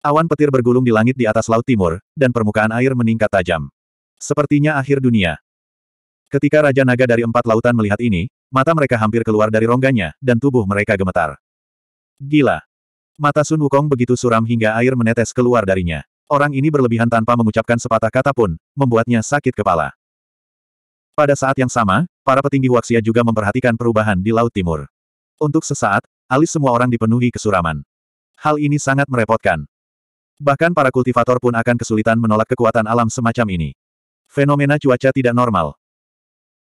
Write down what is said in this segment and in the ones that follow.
Awan petir bergulung di langit di atas laut timur, dan permukaan air meningkat tajam. Sepertinya akhir dunia. Ketika Raja Naga dari empat lautan melihat ini, mata mereka hampir keluar dari rongganya, dan tubuh mereka gemetar. Gila! Mata Sun Wukong begitu suram hingga air menetes keluar darinya. Orang ini berlebihan tanpa mengucapkan sepatah kata pun, membuatnya sakit kepala. Pada saat yang sama, para petinggi Huaxia juga memperhatikan perubahan di Laut Timur. Untuk sesaat, alis semua orang dipenuhi kesuraman. Hal ini sangat merepotkan. Bahkan para kultivator pun akan kesulitan menolak kekuatan alam semacam ini. Fenomena cuaca tidak normal.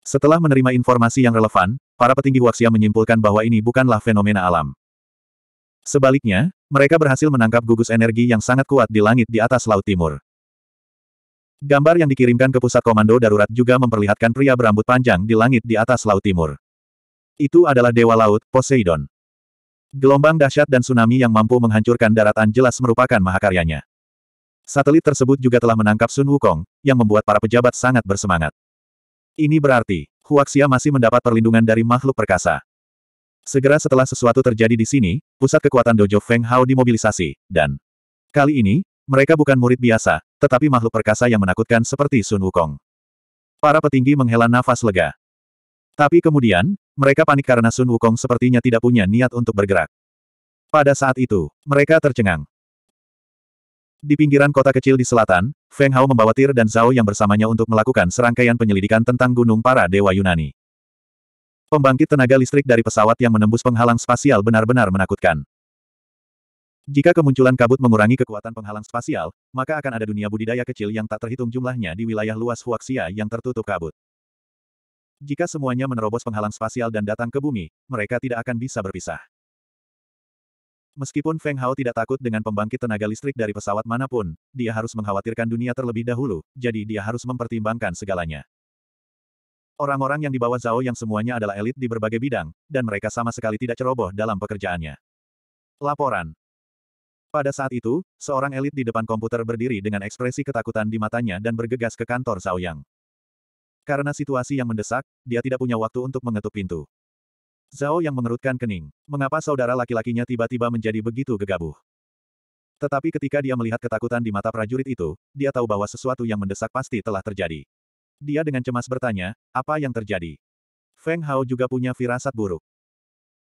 Setelah menerima informasi yang relevan, para petinggi Huaxia menyimpulkan bahwa ini bukanlah fenomena alam. Sebaliknya, mereka berhasil menangkap gugus energi yang sangat kuat di langit di atas Laut Timur. Gambar yang dikirimkan ke pusat komando darurat juga memperlihatkan pria berambut panjang di langit di atas Laut Timur. Itu adalah Dewa Laut, Poseidon. Gelombang dahsyat dan tsunami yang mampu menghancurkan daratan jelas merupakan mahakaryanya. Satelit tersebut juga telah menangkap Sun Wukong, yang membuat para pejabat sangat bersemangat. Ini berarti, Huaxia masih mendapat perlindungan dari makhluk perkasa. Segera setelah sesuatu terjadi di sini, pusat kekuatan dojo Feng Hao dimobilisasi, dan kali ini, mereka bukan murid biasa, tetapi makhluk perkasa yang menakutkan seperti Sun Wukong. Para petinggi menghela nafas lega. Tapi kemudian, mereka panik karena Sun Wukong sepertinya tidak punya niat untuk bergerak. Pada saat itu, mereka tercengang. Di pinggiran kota kecil di selatan, Feng Hao membawa Tir dan Zhao yang bersamanya untuk melakukan serangkaian penyelidikan tentang gunung para dewa Yunani. Pembangkit tenaga listrik dari pesawat yang menembus penghalang spasial benar-benar menakutkan. Jika kemunculan kabut mengurangi kekuatan penghalang spasial, maka akan ada dunia budidaya kecil yang tak terhitung jumlahnya di wilayah luas Huaxia yang tertutup kabut. Jika semuanya menerobos penghalang spasial dan datang ke bumi, mereka tidak akan bisa berpisah. Meskipun Feng Hao tidak takut dengan pembangkit tenaga listrik dari pesawat manapun, dia harus mengkhawatirkan dunia terlebih dahulu, jadi dia harus mempertimbangkan segalanya. Orang-orang yang dibawa Zhao yang semuanya adalah elit di berbagai bidang, dan mereka sama sekali tidak ceroboh dalam pekerjaannya. Laporan Pada saat itu, seorang elit di depan komputer berdiri dengan ekspresi ketakutan di matanya dan bergegas ke kantor Zhao Yang. Karena situasi yang mendesak, dia tidak punya waktu untuk mengetuk pintu. Zhao yang mengerutkan kening. Mengapa saudara laki-lakinya tiba-tiba menjadi begitu gegabah? Tetapi ketika dia melihat ketakutan di mata prajurit itu, dia tahu bahwa sesuatu yang mendesak pasti telah terjadi. Dia dengan cemas bertanya, apa yang terjadi? Feng Hao juga punya firasat buruk.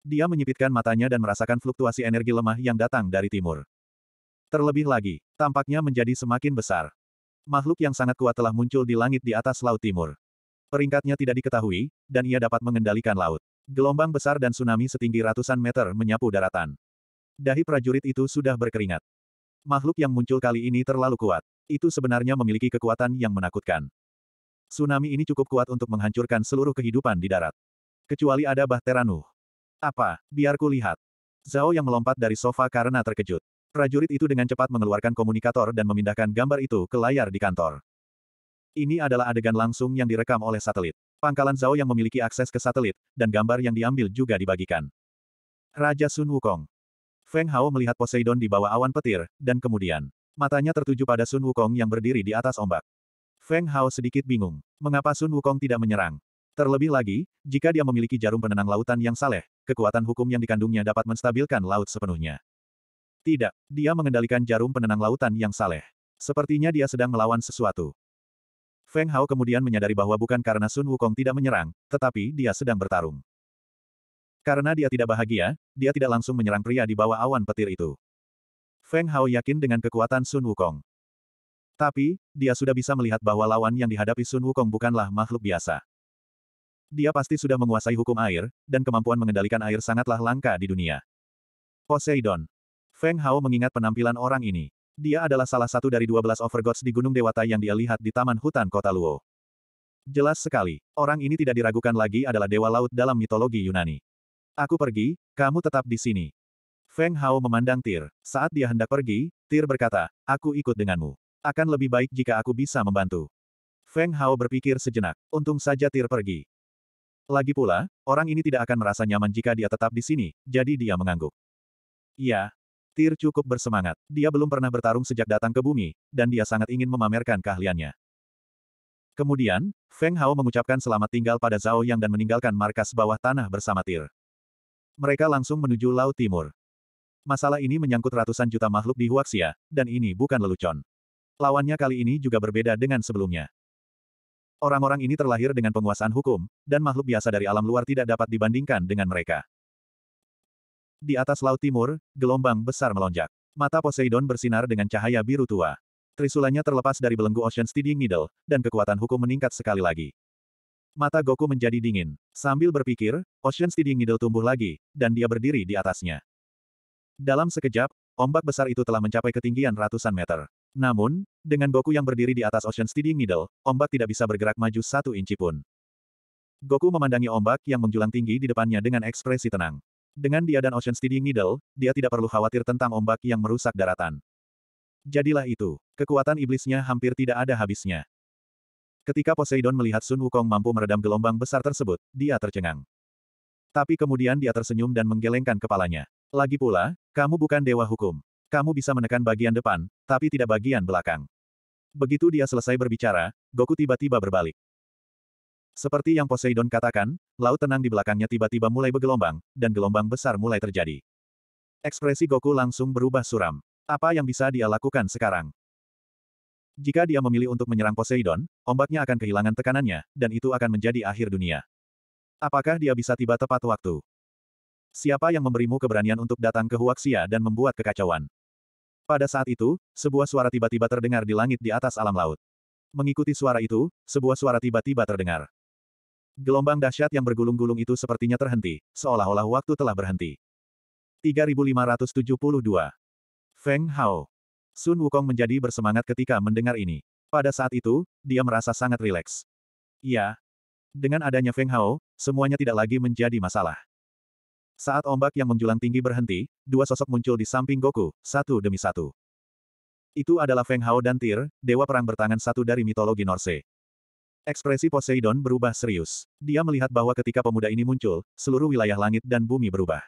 Dia menyipitkan matanya dan merasakan fluktuasi energi lemah yang datang dari timur. Terlebih lagi, tampaknya menjadi semakin besar. Makhluk yang sangat kuat telah muncul di langit di atas laut timur. Peringkatnya tidak diketahui, dan ia dapat mengendalikan laut. Gelombang besar dan tsunami setinggi ratusan meter menyapu daratan. Dahi prajurit itu sudah berkeringat. Makhluk yang muncul kali ini terlalu kuat. Itu sebenarnya memiliki kekuatan yang menakutkan. Tsunami ini cukup kuat untuk menghancurkan seluruh kehidupan di darat. Kecuali ada Bahteranuh. Apa? Biarku lihat. Zhao yang melompat dari sofa karena terkejut. Prajurit itu dengan cepat mengeluarkan komunikator dan memindahkan gambar itu ke layar di kantor. Ini adalah adegan langsung yang direkam oleh satelit. Pangkalan Zhao yang memiliki akses ke satelit, dan gambar yang diambil juga dibagikan. Raja Sun Wukong. Feng Hao melihat Poseidon di bawah awan petir, dan kemudian, matanya tertuju pada Sun Wukong yang berdiri di atas ombak. Feng Hao sedikit bingung. Mengapa Sun Wukong tidak menyerang? Terlebih lagi, jika dia memiliki jarum penenang lautan yang saleh, kekuatan hukum yang dikandungnya dapat menstabilkan laut sepenuhnya. Tidak, dia mengendalikan jarum penenang lautan yang saleh. Sepertinya dia sedang melawan sesuatu. Feng Hao kemudian menyadari bahwa bukan karena Sun Wukong tidak menyerang, tetapi dia sedang bertarung. Karena dia tidak bahagia, dia tidak langsung menyerang pria di bawah awan petir itu. Feng Hao yakin dengan kekuatan Sun Wukong. Tapi, dia sudah bisa melihat bahwa lawan yang dihadapi Sun Wukong bukanlah makhluk biasa. Dia pasti sudah menguasai hukum air, dan kemampuan mengendalikan air sangatlah langka di dunia. Poseidon. Feng Hao mengingat penampilan orang ini. Dia adalah salah satu dari dua 12 overgods di Gunung Dewata yang dia lihat di Taman Hutan Kota Luo. Jelas sekali, orang ini tidak diragukan lagi adalah Dewa Laut dalam mitologi Yunani. Aku pergi, kamu tetap di sini. Feng Hao memandang Tir. Saat dia hendak pergi, Tir berkata, aku ikut denganmu. Akan lebih baik jika aku bisa membantu. Feng Hao berpikir sejenak. Untung saja Tir pergi. Lagi pula, orang ini tidak akan merasa nyaman jika dia tetap di sini, jadi dia mengangguk. Ya, Tir cukup bersemangat. Dia belum pernah bertarung sejak datang ke bumi, dan dia sangat ingin memamerkan keahliannya. Kemudian, Feng Hao mengucapkan selamat tinggal pada Zhao Yang dan meninggalkan markas bawah tanah bersama Tir. Mereka langsung menuju Laut Timur. Masalah ini menyangkut ratusan juta makhluk di Huaxia, dan ini bukan lelucon. Lawannya kali ini juga berbeda dengan sebelumnya. Orang-orang ini terlahir dengan penguasaan hukum, dan makhluk biasa dari alam luar tidak dapat dibandingkan dengan mereka. Di atas laut timur, gelombang besar melonjak. Mata Poseidon bersinar dengan cahaya biru tua. Trisulanya terlepas dari belenggu Ocean Steading Needle, dan kekuatan hukum meningkat sekali lagi. Mata Goku menjadi dingin. Sambil berpikir, Ocean Steading Needle tumbuh lagi, dan dia berdiri di atasnya. Dalam sekejap, ombak besar itu telah mencapai ketinggian ratusan meter. Namun, dengan Goku yang berdiri di atas Ocean Steading Needle, ombak tidak bisa bergerak maju satu inci pun. Goku memandangi ombak yang menjulang tinggi di depannya dengan ekspresi tenang. Dengan dia dan Ocean Steady Needle, dia tidak perlu khawatir tentang ombak yang merusak daratan. Jadilah itu, kekuatan iblisnya hampir tidak ada habisnya. Ketika Poseidon melihat Sun Wukong mampu meredam gelombang besar tersebut, dia tercengang. Tapi kemudian dia tersenyum dan menggelengkan kepalanya. Lagi pula, kamu bukan dewa hukum. Kamu bisa menekan bagian depan, tapi tidak bagian belakang. Begitu dia selesai berbicara, Goku tiba-tiba berbalik. Seperti yang Poseidon katakan, laut tenang di belakangnya tiba-tiba mulai bergelombang, dan gelombang besar mulai terjadi. Ekspresi Goku langsung berubah suram. Apa yang bisa dia lakukan sekarang? Jika dia memilih untuk menyerang Poseidon, ombaknya akan kehilangan tekanannya, dan itu akan menjadi akhir dunia. Apakah dia bisa tiba tepat waktu? Siapa yang memberimu keberanian untuk datang ke Huaxia dan membuat kekacauan? Pada saat itu, sebuah suara tiba-tiba terdengar di langit di atas alam laut. Mengikuti suara itu, sebuah suara tiba-tiba terdengar. Gelombang dahsyat yang bergulung-gulung itu sepertinya terhenti, seolah-olah waktu telah berhenti. 3572. Feng Hao. Sun Wukong menjadi bersemangat ketika mendengar ini. Pada saat itu, dia merasa sangat rileks. Ya. Dengan adanya Feng Hao, semuanya tidak lagi menjadi masalah. Saat ombak yang menjulang tinggi berhenti, dua sosok muncul di samping Goku, satu demi satu. Itu adalah Feng Hao dan Tyr, dewa perang bertangan satu dari mitologi Norse. Ekspresi Poseidon berubah serius. Dia melihat bahwa ketika pemuda ini muncul, seluruh wilayah langit dan bumi berubah.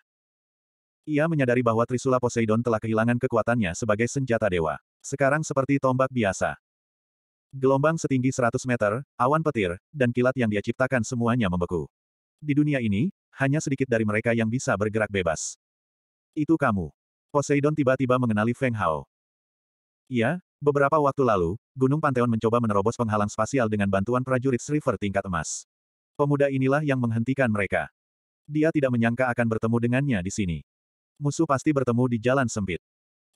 Ia menyadari bahwa Trisula Poseidon telah kehilangan kekuatannya sebagai senjata dewa. Sekarang seperti tombak biasa. Gelombang setinggi 100 meter, awan petir, dan kilat yang dia ciptakan semuanya membeku. Di dunia ini, hanya sedikit dari mereka yang bisa bergerak bebas. Itu kamu. Poseidon tiba-tiba mengenali Feng Hao. Ya. Beberapa waktu lalu, Gunung Pantheon mencoba menerobos penghalang spasial dengan bantuan prajurit River tingkat emas. Pemuda inilah yang menghentikan mereka. Dia tidak menyangka akan bertemu dengannya di sini. Musuh pasti bertemu di jalan sempit.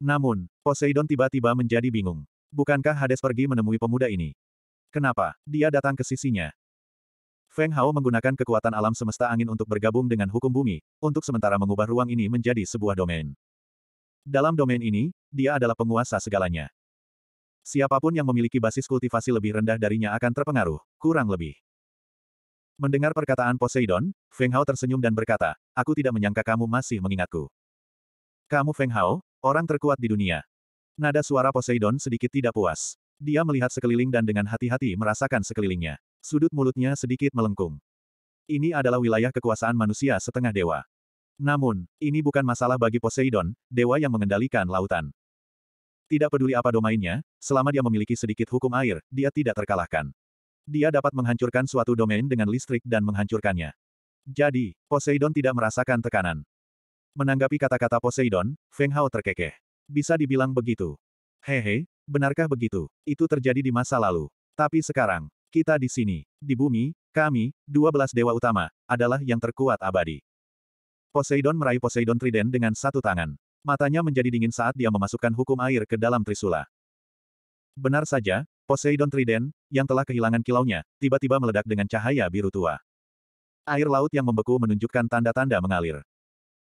Namun, Poseidon tiba-tiba menjadi bingung. Bukankah Hades pergi menemui pemuda ini? Kenapa? Dia datang ke sisinya. Feng Hao menggunakan kekuatan alam semesta angin untuk bergabung dengan hukum bumi, untuk sementara mengubah ruang ini menjadi sebuah domain. Dalam domain ini, dia adalah penguasa segalanya. Siapapun yang memiliki basis kultivasi lebih rendah darinya akan terpengaruh, kurang lebih. Mendengar perkataan Poseidon, Feng Hao tersenyum dan berkata, Aku tidak menyangka kamu masih mengingatku. Kamu Feng Hao, orang terkuat di dunia. Nada suara Poseidon sedikit tidak puas. Dia melihat sekeliling dan dengan hati-hati merasakan sekelilingnya. Sudut mulutnya sedikit melengkung. Ini adalah wilayah kekuasaan manusia setengah dewa. Namun, ini bukan masalah bagi Poseidon, dewa yang mengendalikan lautan. Tidak peduli apa domainnya, selama dia memiliki sedikit hukum air, dia tidak terkalahkan. Dia dapat menghancurkan suatu domain dengan listrik dan menghancurkannya. Jadi, Poseidon tidak merasakan tekanan. Menanggapi kata-kata Poseidon, Feng Hao terkekeh. Bisa dibilang begitu. Hehe, benarkah begitu? Itu terjadi di masa lalu. Tapi sekarang, kita di sini, di bumi, kami, 12 dewa utama, adalah yang terkuat abadi. Poseidon meraih Poseidon Trident dengan satu tangan. Matanya menjadi dingin saat dia memasukkan hukum air ke dalam Trisula. Benar saja, Poseidon Trident, yang telah kehilangan kilaunya, tiba-tiba meledak dengan cahaya biru tua. Air laut yang membeku menunjukkan tanda-tanda mengalir.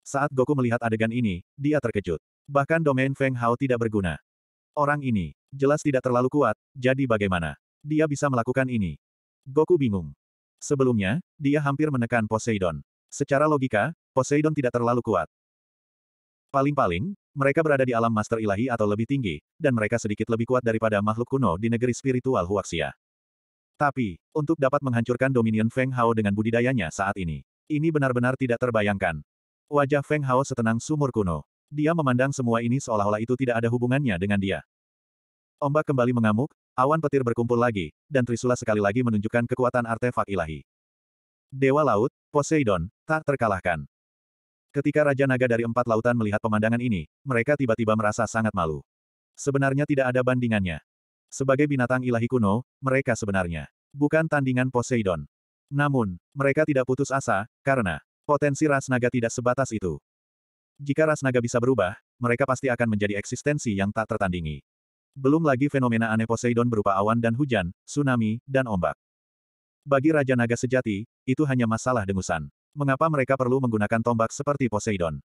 Saat Goku melihat adegan ini, dia terkejut. Bahkan domain Feng Hao tidak berguna. Orang ini, jelas tidak terlalu kuat, jadi bagaimana? Dia bisa melakukan ini. Goku bingung. Sebelumnya, dia hampir menekan Poseidon. Secara logika, Poseidon tidak terlalu kuat. Paling-paling, mereka berada di alam master ilahi atau lebih tinggi, dan mereka sedikit lebih kuat daripada makhluk kuno di negeri spiritual Huaxia. Tapi, untuk dapat menghancurkan Dominion Feng Hao dengan budidayanya saat ini, ini benar-benar tidak terbayangkan. Wajah Feng Hao setenang sumur kuno. Dia memandang semua ini seolah-olah itu tidak ada hubungannya dengan dia. Ombak kembali mengamuk, awan petir berkumpul lagi, dan Trisula sekali lagi menunjukkan kekuatan artefak ilahi. Dewa Laut, Poseidon, tak terkalahkan. Ketika Raja Naga dari empat lautan melihat pemandangan ini, mereka tiba-tiba merasa sangat malu. Sebenarnya tidak ada bandingannya. Sebagai binatang ilahi kuno, mereka sebenarnya bukan tandingan Poseidon. Namun, mereka tidak putus asa, karena potensi ras naga tidak sebatas itu. Jika ras naga bisa berubah, mereka pasti akan menjadi eksistensi yang tak tertandingi. Belum lagi fenomena aneh Poseidon berupa awan dan hujan, tsunami, dan ombak. Bagi Raja Naga sejati, itu hanya masalah dengusan mengapa mereka perlu menggunakan tombak seperti Poseidon?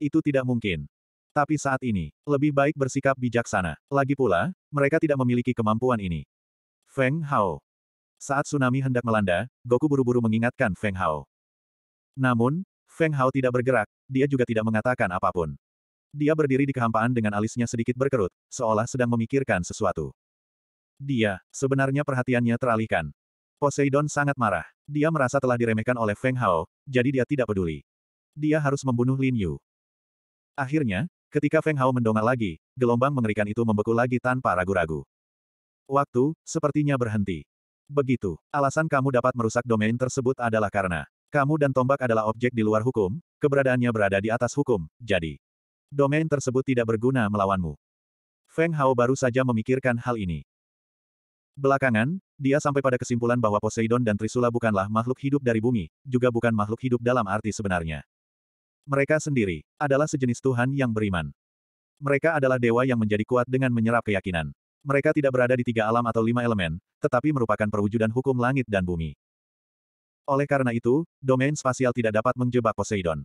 Itu tidak mungkin. Tapi saat ini, lebih baik bersikap bijaksana. Lagi pula, mereka tidak memiliki kemampuan ini. Feng Hao. Saat tsunami hendak melanda, Goku buru-buru mengingatkan Feng Hao. Namun, Feng Hao tidak bergerak, dia juga tidak mengatakan apapun. Dia berdiri di kehampaan dengan alisnya sedikit berkerut, seolah sedang memikirkan sesuatu. Dia, sebenarnya perhatiannya teralihkan. Poseidon sangat marah. Dia merasa telah diremehkan oleh Feng Hao, jadi dia tidak peduli. Dia harus membunuh Lin Yu. Akhirnya, ketika Feng Hao mendongak lagi, gelombang mengerikan itu membeku lagi tanpa ragu-ragu. Waktu, sepertinya berhenti. Begitu, alasan kamu dapat merusak domain tersebut adalah karena kamu dan tombak adalah objek di luar hukum, keberadaannya berada di atas hukum, jadi domain tersebut tidak berguna melawanmu. Feng Hao baru saja memikirkan hal ini. Belakangan, dia sampai pada kesimpulan bahwa Poseidon dan Trisula bukanlah makhluk hidup dari bumi, juga bukan makhluk hidup dalam arti sebenarnya. Mereka sendiri adalah sejenis Tuhan yang beriman. Mereka adalah dewa yang menjadi kuat dengan menyerap keyakinan. Mereka tidak berada di tiga alam atau lima elemen, tetapi merupakan perwujudan hukum langit dan bumi. Oleh karena itu, domain spasial tidak dapat menjebak Poseidon.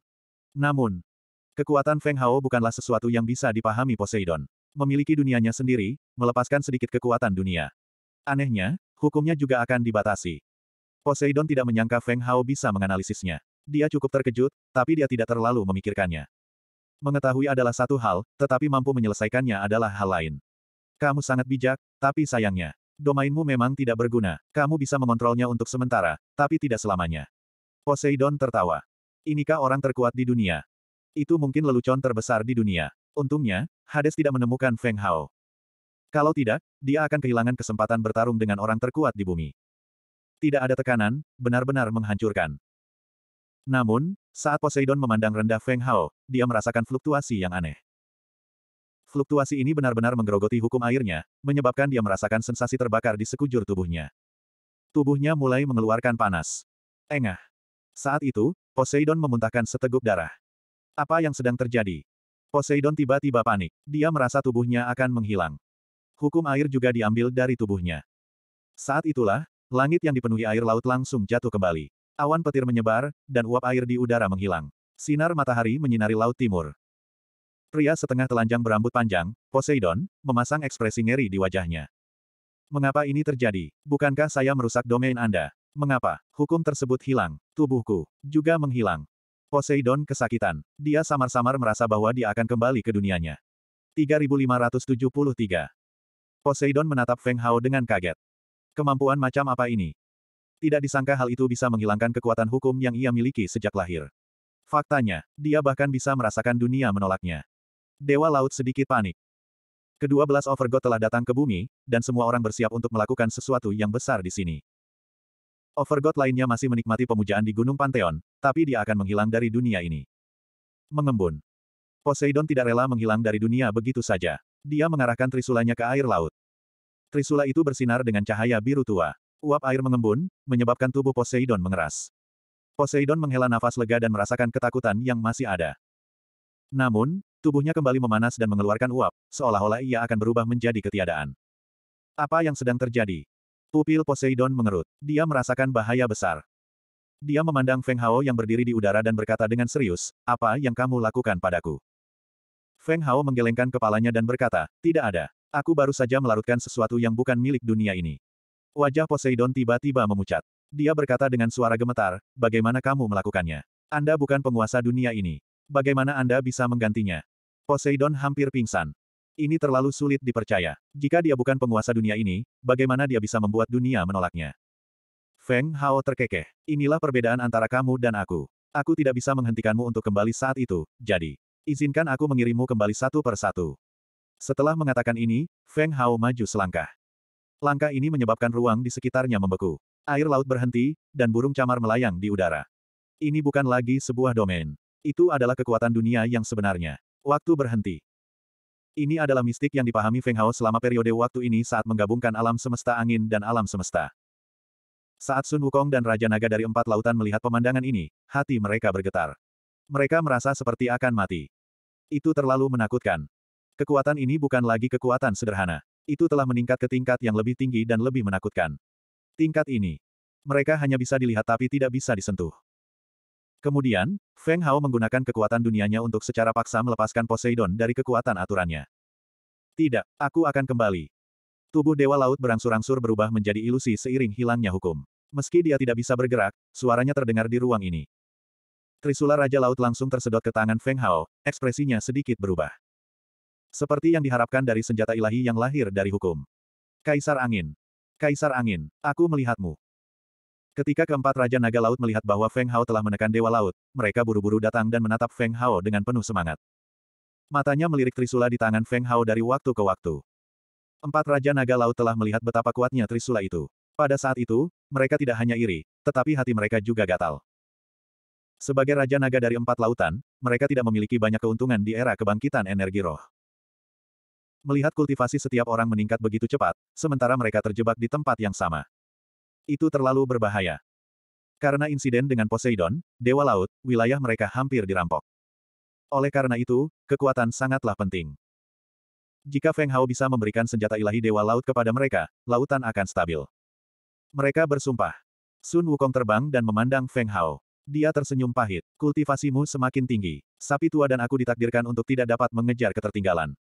Namun, kekuatan Feng Hao bukanlah sesuatu yang bisa dipahami Poseidon. Memiliki dunianya sendiri, melepaskan sedikit kekuatan dunia. Anehnya, hukumnya juga akan dibatasi. Poseidon tidak menyangka Feng Hao bisa menganalisisnya. Dia cukup terkejut, tapi dia tidak terlalu memikirkannya. Mengetahui adalah satu hal, tetapi mampu menyelesaikannya adalah hal lain. Kamu sangat bijak, tapi sayangnya, domainmu memang tidak berguna. Kamu bisa mengontrolnya untuk sementara, tapi tidak selamanya. Poseidon tertawa. Inikah orang terkuat di dunia? Itu mungkin lelucon terbesar di dunia. Untungnya, Hades tidak menemukan Feng Hao. Kalau tidak, dia akan kehilangan kesempatan bertarung dengan orang terkuat di bumi. Tidak ada tekanan, benar-benar menghancurkan. Namun, saat Poseidon memandang rendah Feng Hao, dia merasakan fluktuasi yang aneh. Fluktuasi ini benar-benar menggerogoti hukum airnya, menyebabkan dia merasakan sensasi terbakar di sekujur tubuhnya. Tubuhnya mulai mengeluarkan panas. Engah. Saat itu, Poseidon memuntahkan seteguk darah. Apa yang sedang terjadi? Poseidon tiba-tiba panik. Dia merasa tubuhnya akan menghilang hukum air juga diambil dari tubuhnya. Saat itulah, langit yang dipenuhi air laut langsung jatuh kembali. Awan petir menyebar, dan uap air di udara menghilang. Sinar matahari menyinari laut timur. Pria setengah telanjang berambut panjang, Poseidon, memasang ekspresi ngeri di wajahnya. Mengapa ini terjadi? Bukankah saya merusak domain Anda? Mengapa? Hukum tersebut hilang. Tubuhku juga menghilang. Poseidon kesakitan. Dia samar-samar merasa bahwa dia akan kembali ke dunianya. 3573 Poseidon menatap Feng Hao dengan kaget. Kemampuan macam apa ini? Tidak disangka hal itu bisa menghilangkan kekuatan hukum yang ia miliki sejak lahir. Faktanya, dia bahkan bisa merasakan dunia menolaknya. Dewa Laut sedikit panik. Kedua belas Overgod telah datang ke bumi, dan semua orang bersiap untuk melakukan sesuatu yang besar di sini. Overgod lainnya masih menikmati pemujaan di Gunung Pantheon, tapi dia akan menghilang dari dunia ini. Mengembun. Poseidon tidak rela menghilang dari dunia begitu saja. Dia mengarahkan trisulanya ke air laut. Trisula itu bersinar dengan cahaya biru tua. Uap air mengembun, menyebabkan tubuh Poseidon mengeras. Poseidon menghela nafas lega dan merasakan ketakutan yang masih ada. Namun, tubuhnya kembali memanas dan mengeluarkan uap, seolah-olah ia akan berubah menjadi ketiadaan. Apa yang sedang terjadi? Pupil Poseidon mengerut. Dia merasakan bahaya besar. Dia memandang Feng Hao yang berdiri di udara dan berkata dengan serius, apa yang kamu lakukan padaku? Feng Hao menggelengkan kepalanya dan berkata, tidak ada. Aku baru saja melarutkan sesuatu yang bukan milik dunia ini. Wajah Poseidon tiba-tiba memucat. Dia berkata dengan suara gemetar, bagaimana kamu melakukannya? Anda bukan penguasa dunia ini. Bagaimana Anda bisa menggantinya? Poseidon hampir pingsan. Ini terlalu sulit dipercaya. Jika dia bukan penguasa dunia ini, bagaimana dia bisa membuat dunia menolaknya? Feng Hao terkekeh. Inilah perbedaan antara kamu dan aku. Aku tidak bisa menghentikanmu untuk kembali saat itu, jadi. Izinkan aku mengirimmu kembali satu per satu. Setelah mengatakan ini, Feng Hao maju selangkah. Langkah ini menyebabkan ruang di sekitarnya membeku. Air laut berhenti, dan burung camar melayang di udara. Ini bukan lagi sebuah domain. Itu adalah kekuatan dunia yang sebenarnya. Waktu berhenti. Ini adalah mistik yang dipahami Feng Hao selama periode waktu ini saat menggabungkan alam semesta angin dan alam semesta. Saat Sun Wukong dan Raja Naga dari empat lautan melihat pemandangan ini, hati mereka bergetar. Mereka merasa seperti akan mati. Itu terlalu menakutkan. Kekuatan ini bukan lagi kekuatan sederhana. Itu telah meningkat ke tingkat yang lebih tinggi dan lebih menakutkan. Tingkat ini. Mereka hanya bisa dilihat tapi tidak bisa disentuh. Kemudian, Feng Hao menggunakan kekuatan dunianya untuk secara paksa melepaskan Poseidon dari kekuatan aturannya. Tidak, aku akan kembali. Tubuh Dewa Laut berangsur-angsur berubah menjadi ilusi seiring hilangnya hukum. Meski dia tidak bisa bergerak, suaranya terdengar di ruang ini. Trisula Raja Laut langsung tersedot ke tangan Feng Hao, ekspresinya sedikit berubah. Seperti yang diharapkan dari senjata ilahi yang lahir dari hukum. Kaisar Angin. Kaisar Angin, aku melihatmu. Ketika keempat Raja Naga Laut melihat bahwa Feng Hao telah menekan Dewa Laut, mereka buru-buru datang dan menatap Feng Hao dengan penuh semangat. Matanya melirik Trisula di tangan Feng Hao dari waktu ke waktu. Empat Raja Naga Laut telah melihat betapa kuatnya Trisula itu. Pada saat itu, mereka tidak hanya iri, tetapi hati mereka juga gatal. Sebagai Raja Naga dari empat lautan, mereka tidak memiliki banyak keuntungan di era kebangkitan energi roh. Melihat kultivasi setiap orang meningkat begitu cepat, sementara mereka terjebak di tempat yang sama. Itu terlalu berbahaya. Karena insiden dengan Poseidon, Dewa Laut, wilayah mereka hampir dirampok. Oleh karena itu, kekuatan sangatlah penting. Jika Feng Hao bisa memberikan senjata ilahi Dewa Laut kepada mereka, lautan akan stabil. Mereka bersumpah. Sun Wukong terbang dan memandang Feng Hao. Dia tersenyum pahit. Kultivasimu semakin tinggi. Sapi tua dan aku ditakdirkan untuk tidak dapat mengejar ketertinggalan.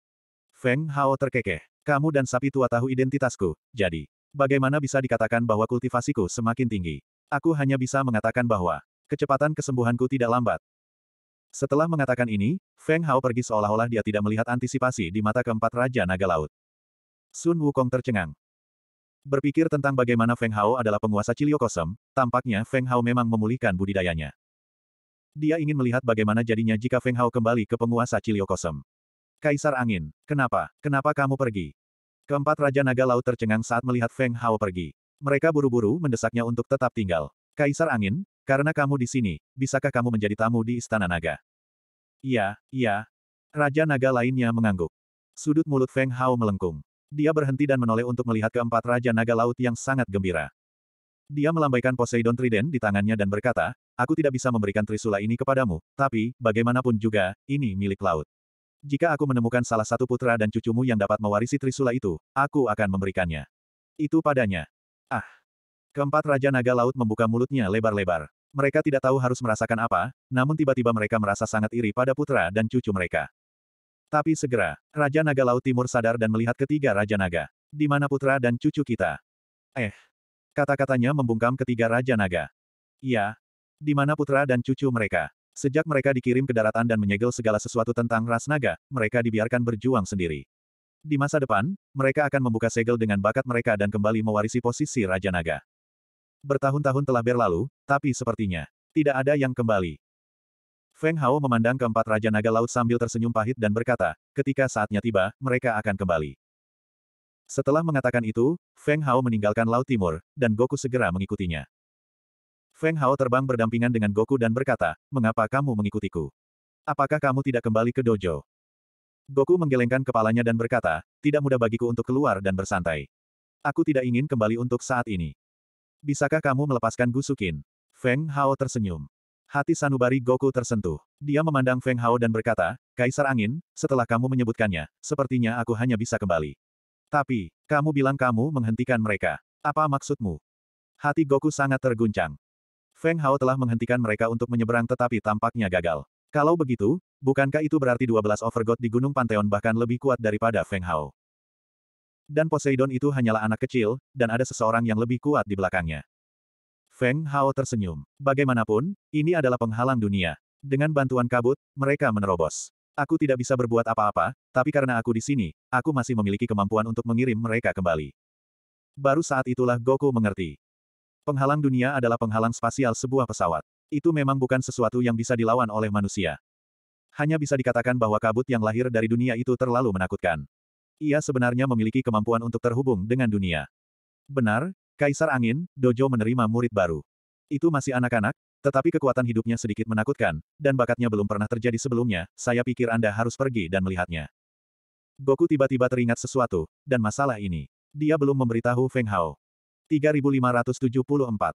Feng Hao terkekeh. Kamu dan sapi tua tahu identitasku, jadi. Bagaimana bisa dikatakan bahwa kultivasiku semakin tinggi? Aku hanya bisa mengatakan bahwa kecepatan kesembuhanku tidak lambat. Setelah mengatakan ini, Feng Hao pergi seolah-olah dia tidak melihat antisipasi di mata keempat Raja Naga Laut. Sun Wukong tercengang. Berpikir tentang bagaimana Feng Hao adalah penguasa Kosem, tampaknya Feng Hao memang memulihkan budidayanya. Dia ingin melihat bagaimana jadinya jika Feng Hao kembali ke penguasa Kosem. Kaisar Angin, kenapa, kenapa kamu pergi? Keempat Raja Naga Laut tercengang saat melihat Feng Hao pergi. Mereka buru-buru mendesaknya untuk tetap tinggal. Kaisar Angin, karena kamu di sini, bisakah kamu menjadi tamu di Istana Naga? Iya, iya. Raja Naga lainnya mengangguk. Sudut mulut Feng Hao melengkung. Dia berhenti dan menoleh untuk melihat keempat Raja Naga Laut yang sangat gembira. Dia melambaikan Poseidon Trident di tangannya dan berkata, Aku tidak bisa memberikan Trisula ini kepadamu, tapi, bagaimanapun juga, ini milik laut. Jika aku menemukan salah satu putra dan cucumu yang dapat mewarisi Trisula itu, aku akan memberikannya. Itu padanya. Ah. Keempat Raja Naga Laut membuka mulutnya lebar-lebar. Mereka tidak tahu harus merasakan apa, namun tiba-tiba mereka merasa sangat iri pada putra dan cucu mereka. Tapi segera, Raja Naga Laut Timur sadar dan melihat ketiga Raja Naga. Di mana putra dan cucu kita? Eh. Kata-katanya membungkam ketiga Raja Naga. Ya. Di mana putra dan cucu mereka? Sejak mereka dikirim ke daratan dan menyegel segala sesuatu tentang ras naga, mereka dibiarkan berjuang sendiri. Di masa depan, mereka akan membuka segel dengan bakat mereka dan kembali mewarisi posisi Raja Naga. Bertahun-tahun telah berlalu, tapi sepertinya tidak ada yang kembali. Feng Hao memandang keempat Raja Naga Laut sambil tersenyum pahit dan berkata, ketika saatnya tiba, mereka akan kembali. Setelah mengatakan itu, Feng Hao meninggalkan Laut Timur, dan Goku segera mengikutinya. Feng Hao terbang berdampingan dengan Goku dan berkata, mengapa kamu mengikutiku? Apakah kamu tidak kembali ke dojo? Goku menggelengkan kepalanya dan berkata, tidak mudah bagiku untuk keluar dan bersantai. Aku tidak ingin kembali untuk saat ini. Bisakah kamu melepaskan Gusukin? Feng Hao tersenyum. Hati Sanubari Goku tersentuh. Dia memandang Feng Hao dan berkata, Kaisar Angin, setelah kamu menyebutkannya, sepertinya aku hanya bisa kembali. Tapi, kamu bilang kamu menghentikan mereka. Apa maksudmu? Hati Goku sangat terguncang. Feng Hao telah menghentikan mereka untuk menyeberang tetapi tampaknya gagal. Kalau begitu, bukankah itu berarti 12 Overgod di Gunung Pantheon bahkan lebih kuat daripada Feng Hao? Dan Poseidon itu hanyalah anak kecil, dan ada seseorang yang lebih kuat di belakangnya. Feng Hao tersenyum. Bagaimanapun, ini adalah penghalang dunia. Dengan bantuan kabut, mereka menerobos. Aku tidak bisa berbuat apa-apa, tapi karena aku di sini, aku masih memiliki kemampuan untuk mengirim mereka kembali. Baru saat itulah Goku mengerti. Penghalang dunia adalah penghalang spasial sebuah pesawat. Itu memang bukan sesuatu yang bisa dilawan oleh manusia. Hanya bisa dikatakan bahwa kabut yang lahir dari dunia itu terlalu menakutkan. Ia sebenarnya memiliki kemampuan untuk terhubung dengan dunia. Benar, Kaisar Angin, Dojo menerima murid baru. Itu masih anak-anak, tetapi kekuatan hidupnya sedikit menakutkan, dan bakatnya belum pernah terjadi sebelumnya, saya pikir Anda harus pergi dan melihatnya. Goku tiba-tiba teringat sesuatu, dan masalah ini. Dia belum memberitahu Feng Hao. 3574.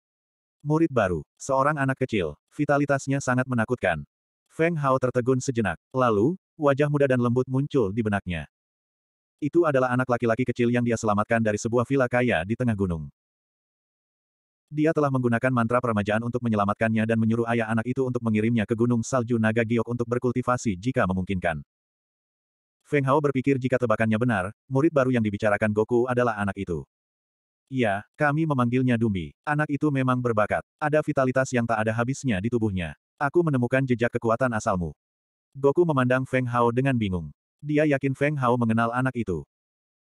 Murid baru, seorang anak kecil, vitalitasnya sangat menakutkan. Feng Hao tertegun sejenak, lalu, wajah muda dan lembut muncul di benaknya. Itu adalah anak laki-laki kecil yang dia selamatkan dari sebuah villa kaya di tengah gunung. Dia telah menggunakan mantra peremajaan untuk menyelamatkannya dan menyuruh ayah anak itu untuk mengirimnya ke Gunung Salju Naga Giok untuk berkultivasi jika memungkinkan. Feng Hao berpikir jika tebakannya benar, murid baru yang dibicarakan Goku adalah anak itu. Iya, kami memanggilnya Dumi. Anak itu memang berbakat. Ada vitalitas yang tak ada habisnya di tubuhnya. Aku menemukan jejak kekuatan asalmu. Goku memandang Feng Hao dengan bingung. Dia yakin Feng Hao mengenal anak itu.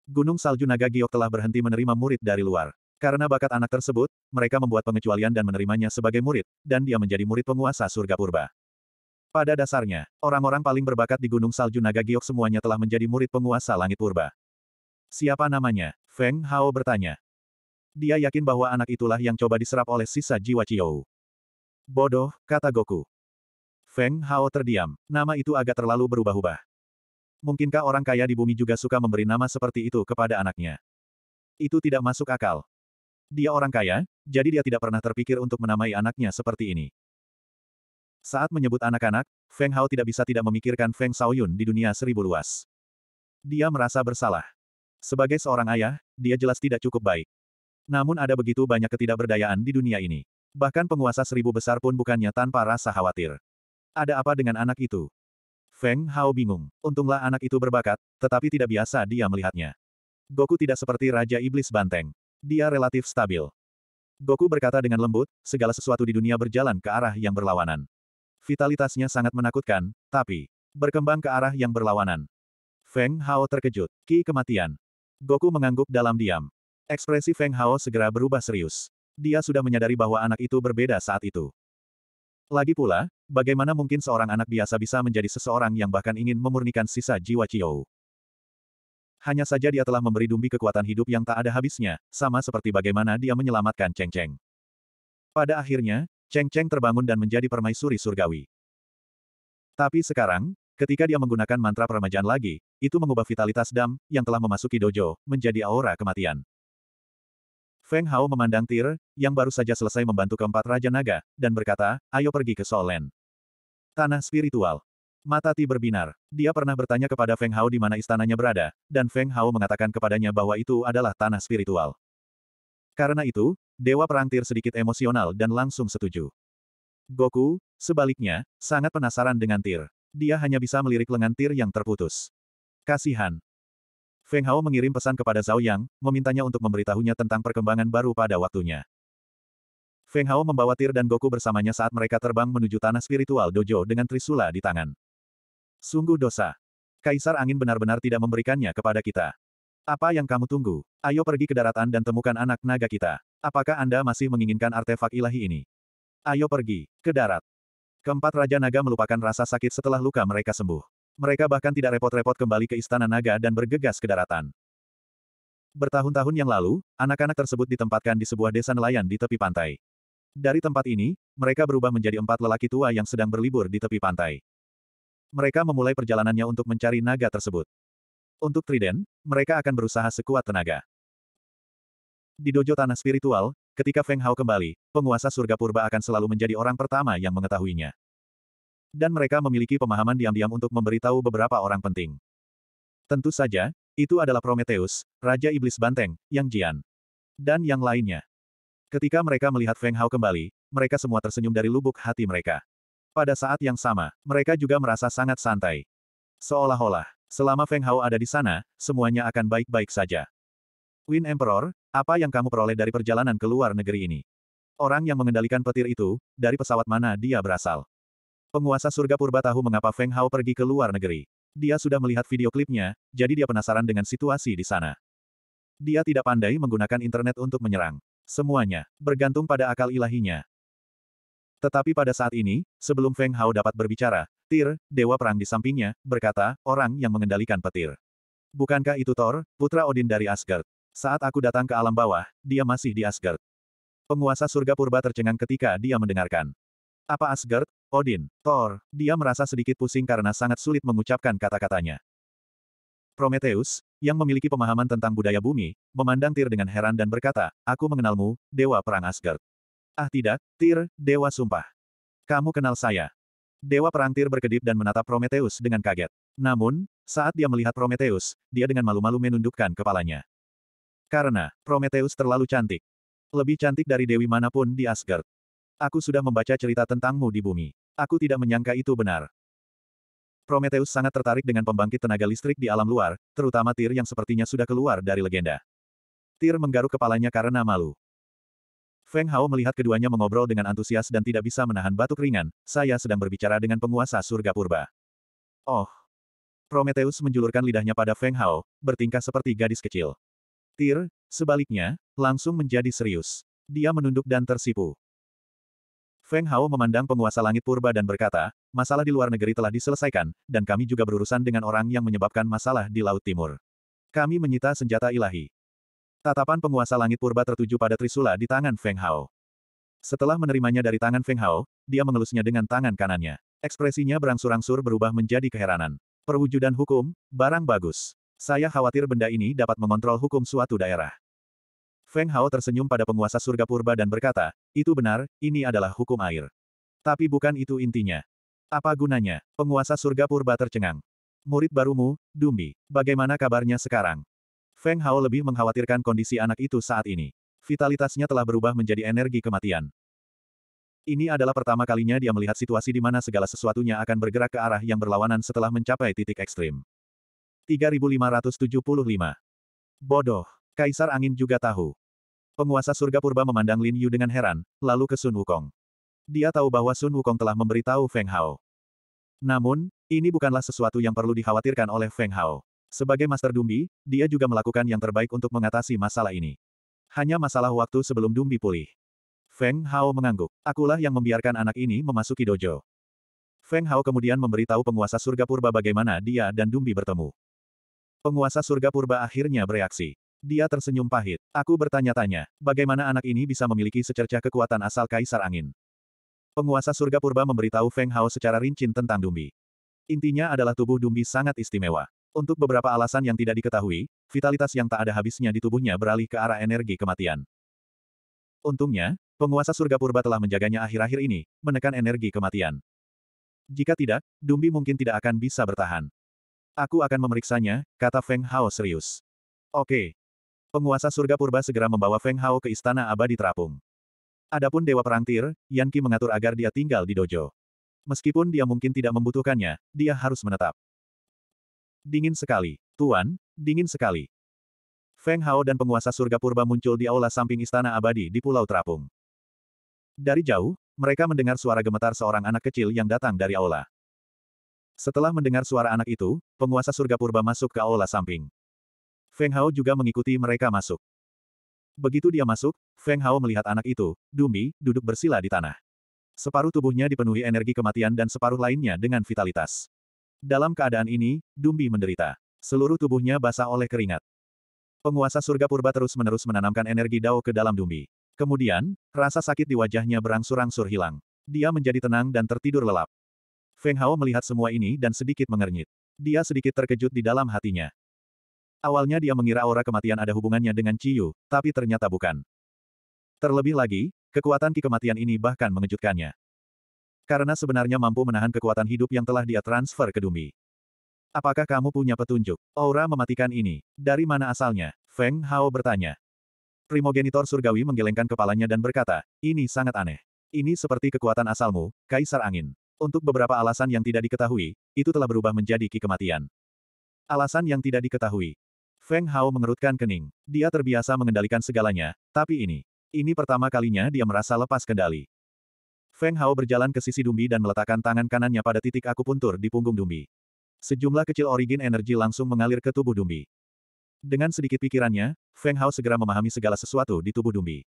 Gunung Salju Naga Giok telah berhenti menerima murid dari luar. Karena bakat anak tersebut, mereka membuat pengecualian dan menerimanya sebagai murid, dan dia menjadi murid penguasa surga purba. Pada dasarnya, orang-orang paling berbakat di Gunung Salju Naga Giok semuanya telah menjadi murid penguasa langit purba. Siapa namanya? Feng Hao bertanya. Dia yakin bahwa anak itulah yang coba diserap oleh sisa jiwa Chiyou. Bodoh, kata Goku. Feng Hao terdiam. Nama itu agak terlalu berubah-ubah. Mungkinkah orang kaya di bumi juga suka memberi nama seperti itu kepada anaknya? Itu tidak masuk akal. Dia orang kaya, jadi dia tidak pernah terpikir untuk menamai anaknya seperti ini. Saat menyebut anak-anak, Feng Hao tidak bisa tidak memikirkan Feng Shaoyun di dunia seribu luas. Dia merasa bersalah. Sebagai seorang ayah, dia jelas tidak cukup baik. Namun ada begitu banyak ketidakberdayaan di dunia ini. Bahkan penguasa seribu besar pun bukannya tanpa rasa khawatir. Ada apa dengan anak itu? Feng Hao bingung. Untunglah anak itu berbakat, tetapi tidak biasa dia melihatnya. Goku tidak seperti Raja Iblis Banteng. Dia relatif stabil. Goku berkata dengan lembut, segala sesuatu di dunia berjalan ke arah yang berlawanan. Vitalitasnya sangat menakutkan, tapi berkembang ke arah yang berlawanan. Feng Hao terkejut. Ki kematian. Goku mengangguk dalam diam. Ekspresi Feng Hao segera berubah serius. Dia sudah menyadari bahwa anak itu berbeda saat itu. Lagi pula, bagaimana mungkin seorang anak biasa bisa menjadi seseorang yang bahkan ingin memurnikan sisa jiwa Chiyou? Hanya saja dia telah memberi Dumbi kekuatan hidup yang tak ada habisnya, sama seperti bagaimana dia menyelamatkan Cheng Cheng. Pada akhirnya, Cheng Cheng terbangun dan menjadi permaisuri surgawi. Tapi sekarang, ketika dia menggunakan mantra peremajaan lagi, itu mengubah vitalitas Dam, yang telah memasuki dojo, menjadi aura kematian. Feng Hao memandang Tir, yang baru saja selesai membantu keempat Raja Naga, dan berkata, ayo pergi ke Solen. Tanah spiritual. Mata Ti berbinar. Dia pernah bertanya kepada Feng Hao di mana istananya berada, dan Feng Hao mengatakan kepadanya bahwa itu adalah tanah spiritual. Karena itu, Dewa Perang Tir sedikit emosional dan langsung setuju. Goku, sebaliknya, sangat penasaran dengan Tir. Dia hanya bisa melirik lengan Tir yang terputus. Kasihan. Feng Hao mengirim pesan kepada Zhao Yang, memintanya untuk memberitahunya tentang perkembangan baru pada waktunya. Feng Hao membawa Tir dan Goku bersamanya saat mereka terbang menuju tanah spiritual dojo dengan trisula di tangan. Sungguh dosa. Kaisar Angin benar-benar tidak memberikannya kepada kita. Apa yang kamu tunggu? Ayo pergi ke daratan dan temukan anak naga kita. Apakah Anda masih menginginkan artefak ilahi ini? Ayo pergi, ke darat. Keempat Raja Naga melupakan rasa sakit setelah luka mereka sembuh. Mereka bahkan tidak repot-repot kembali ke Istana Naga dan bergegas ke daratan. Bertahun-tahun yang lalu, anak-anak tersebut ditempatkan di sebuah desa nelayan di tepi pantai. Dari tempat ini, mereka berubah menjadi empat lelaki tua yang sedang berlibur di tepi pantai. Mereka memulai perjalanannya untuk mencari naga tersebut. Untuk Trident, mereka akan berusaha sekuat tenaga. Di dojo tanah spiritual, ketika Feng Hao kembali, penguasa surga purba akan selalu menjadi orang pertama yang mengetahuinya. Dan mereka memiliki pemahaman diam-diam untuk memberitahu beberapa orang penting. Tentu saja, itu adalah Prometheus, Raja Iblis Banteng, Yang Jian. Dan yang lainnya. Ketika mereka melihat Feng Hao kembali, mereka semua tersenyum dari lubuk hati mereka. Pada saat yang sama, mereka juga merasa sangat santai. Seolah-olah, selama Feng Hao ada di sana, semuanya akan baik-baik saja. Win Emperor, apa yang kamu peroleh dari perjalanan ke luar negeri ini? Orang yang mengendalikan petir itu, dari pesawat mana dia berasal? Penguasa surga purba tahu mengapa Feng Hao pergi ke luar negeri. Dia sudah melihat video klipnya, jadi dia penasaran dengan situasi di sana. Dia tidak pandai menggunakan internet untuk menyerang. Semuanya bergantung pada akal ilahinya. Tetapi pada saat ini, sebelum Feng Hao dapat berbicara, Tir, dewa perang di sampingnya, berkata, orang yang mengendalikan petir. Bukankah itu Thor, putra Odin dari Asgard? Saat aku datang ke alam bawah, dia masih di Asgard. Penguasa surga purba tercengang ketika dia mendengarkan. Apa Asgard? Odin, Thor, dia merasa sedikit pusing karena sangat sulit mengucapkan kata-katanya. Prometheus, yang memiliki pemahaman tentang budaya bumi, memandang Tir dengan heran dan berkata, Aku mengenalmu, Dewa Perang Asgard. Ah tidak, Tir, Dewa Sumpah. Kamu kenal saya. Dewa Perang Tir berkedip dan menatap Prometheus dengan kaget. Namun, saat dia melihat Prometheus, dia dengan malu-malu menundukkan kepalanya. Karena, Prometheus terlalu cantik. Lebih cantik dari dewi manapun di Asgard. Aku sudah membaca cerita tentangmu di bumi. Aku tidak menyangka itu benar. Prometheus sangat tertarik dengan pembangkit tenaga listrik di alam luar, terutama Tir yang sepertinya sudah keluar dari legenda. Tir menggaruk kepalanya karena malu. Feng Hao melihat keduanya mengobrol dengan antusias dan tidak bisa menahan batuk ringan, saya sedang berbicara dengan penguasa surga purba. Oh. Prometheus menjulurkan lidahnya pada Feng Hao, bertingkah seperti gadis kecil. Tir, sebaliknya, langsung menjadi serius. Dia menunduk dan tersipu. Feng Hao memandang penguasa langit purba dan berkata, masalah di luar negeri telah diselesaikan, dan kami juga berurusan dengan orang yang menyebabkan masalah di Laut Timur. Kami menyita senjata ilahi. Tatapan penguasa langit purba tertuju pada Trisula di tangan Feng Hao. Setelah menerimanya dari tangan Feng Hao, dia mengelusnya dengan tangan kanannya. Ekspresinya berangsur-angsur berubah menjadi keheranan. Perwujudan hukum, barang bagus. Saya khawatir benda ini dapat mengontrol hukum suatu daerah. Feng Hao tersenyum pada penguasa surga purba dan berkata, itu benar, ini adalah hukum air. Tapi bukan itu intinya. Apa gunanya? Penguasa surga purba tercengang. Murid barumu, Dumbi, bagaimana kabarnya sekarang? Feng Hao lebih mengkhawatirkan kondisi anak itu saat ini. Vitalitasnya telah berubah menjadi energi kematian. Ini adalah pertama kalinya dia melihat situasi di mana segala sesuatunya akan bergerak ke arah yang berlawanan setelah mencapai titik ekstrim. 3575 Bodoh. Kaisar Angin juga tahu. Penguasa surga purba memandang Lin Yu dengan heran, lalu ke Sun Wukong. Dia tahu bahwa Sun Wukong telah memberitahu Feng Hao. Namun, ini bukanlah sesuatu yang perlu dikhawatirkan oleh Feng Hao. Sebagai Master Dumbi, dia juga melakukan yang terbaik untuk mengatasi masalah ini. Hanya masalah waktu sebelum Dumbi pulih. Feng Hao mengangguk. Akulah yang membiarkan anak ini memasuki dojo. Feng Hao kemudian memberitahu penguasa surga purba bagaimana dia dan Dumbi bertemu. Penguasa surga purba akhirnya bereaksi. Dia tersenyum pahit. Aku bertanya-tanya, bagaimana anak ini bisa memiliki secercah kekuatan asal Kaisar Angin? Penguasa surga purba memberitahu Feng Hao secara rinci tentang Dumbi. Intinya adalah tubuh Dumbi sangat istimewa. Untuk beberapa alasan yang tidak diketahui, vitalitas yang tak ada habisnya di tubuhnya beralih ke arah energi kematian. Untungnya, penguasa surga purba telah menjaganya akhir-akhir ini, menekan energi kematian. Jika tidak, Dumbi mungkin tidak akan bisa bertahan. Aku akan memeriksanya, kata Feng Hao serius. Oke. Penguasa surga purba segera membawa Feng Hao ke istana abadi terapung. Adapun Dewa Perangtir, Yan Qi mengatur agar dia tinggal di dojo. Meskipun dia mungkin tidak membutuhkannya, dia harus menetap. Dingin sekali. Tuan, dingin sekali. Feng Hao dan penguasa surga purba muncul di aula samping istana abadi di Pulau Terapung. Dari jauh, mereka mendengar suara gemetar seorang anak kecil yang datang dari aula. Setelah mendengar suara anak itu, penguasa surga purba masuk ke aula samping. Feng Hao juga mengikuti mereka masuk. Begitu dia masuk, Feng Hao melihat anak itu, Dumi, duduk bersila di tanah. Separuh tubuhnya dipenuhi energi kematian dan separuh lainnya dengan vitalitas. Dalam keadaan ini, Dumbi menderita. Seluruh tubuhnya basah oleh keringat. Penguasa surga purba terus-menerus menanamkan energi Dao ke dalam Dumbi. Kemudian, rasa sakit di wajahnya berangsur-angsur hilang. Dia menjadi tenang dan tertidur lelap. Feng Hao melihat semua ini dan sedikit mengernyit. Dia sedikit terkejut di dalam hatinya. Awalnya dia mengira aura kematian ada hubungannya dengan Ciyu, tapi ternyata bukan. Terlebih lagi, kekuatan Ki kematian ini bahkan mengejutkannya karena sebenarnya mampu menahan kekuatan hidup yang telah dia transfer ke Dumi. Apakah kamu punya petunjuk? Aura mematikan ini. Dari mana asalnya? Feng Hao bertanya. Primogenitor surgawi menggelengkan kepalanya dan berkata, ini sangat aneh. Ini seperti kekuatan asalmu, Kaisar Angin. Untuk beberapa alasan yang tidak diketahui, itu telah berubah menjadi ki kematian. Alasan yang tidak diketahui. Feng Hao mengerutkan kening. Dia terbiasa mengendalikan segalanya, tapi ini. Ini pertama kalinya dia merasa lepas kendali. Feng Hao berjalan ke sisi Dumi dan meletakkan tangan kanannya pada titik akupuntur di punggung Dumi. Sejumlah kecil origin energi langsung mengalir ke tubuh Dumi. Dengan sedikit pikirannya, Feng Hao segera memahami segala sesuatu di tubuh Dumi.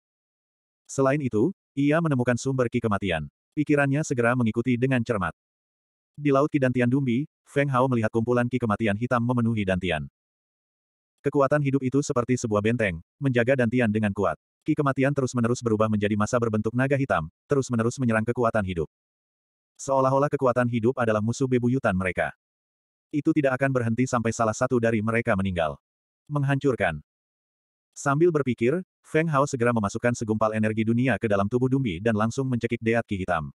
Selain itu, ia menemukan sumber ki kematian. Pikirannya segera mengikuti dengan cermat. Di Laut Kidantian Dumi, Feng Hao melihat kumpulan ki kematian hitam memenuhi Dantian. Kekuatan hidup itu seperti sebuah benteng, menjaga Dantian dengan kuat. Ki kematian terus-menerus berubah menjadi masa berbentuk naga hitam, terus-menerus menyerang kekuatan hidup. Seolah-olah kekuatan hidup adalah musuh bebuyutan mereka. Itu tidak akan berhenti sampai salah satu dari mereka meninggal. Menghancurkan. Sambil berpikir, Feng Hao segera memasukkan segumpal energi dunia ke dalam tubuh Dumbi dan langsung mencekik Deat Ki Hitam.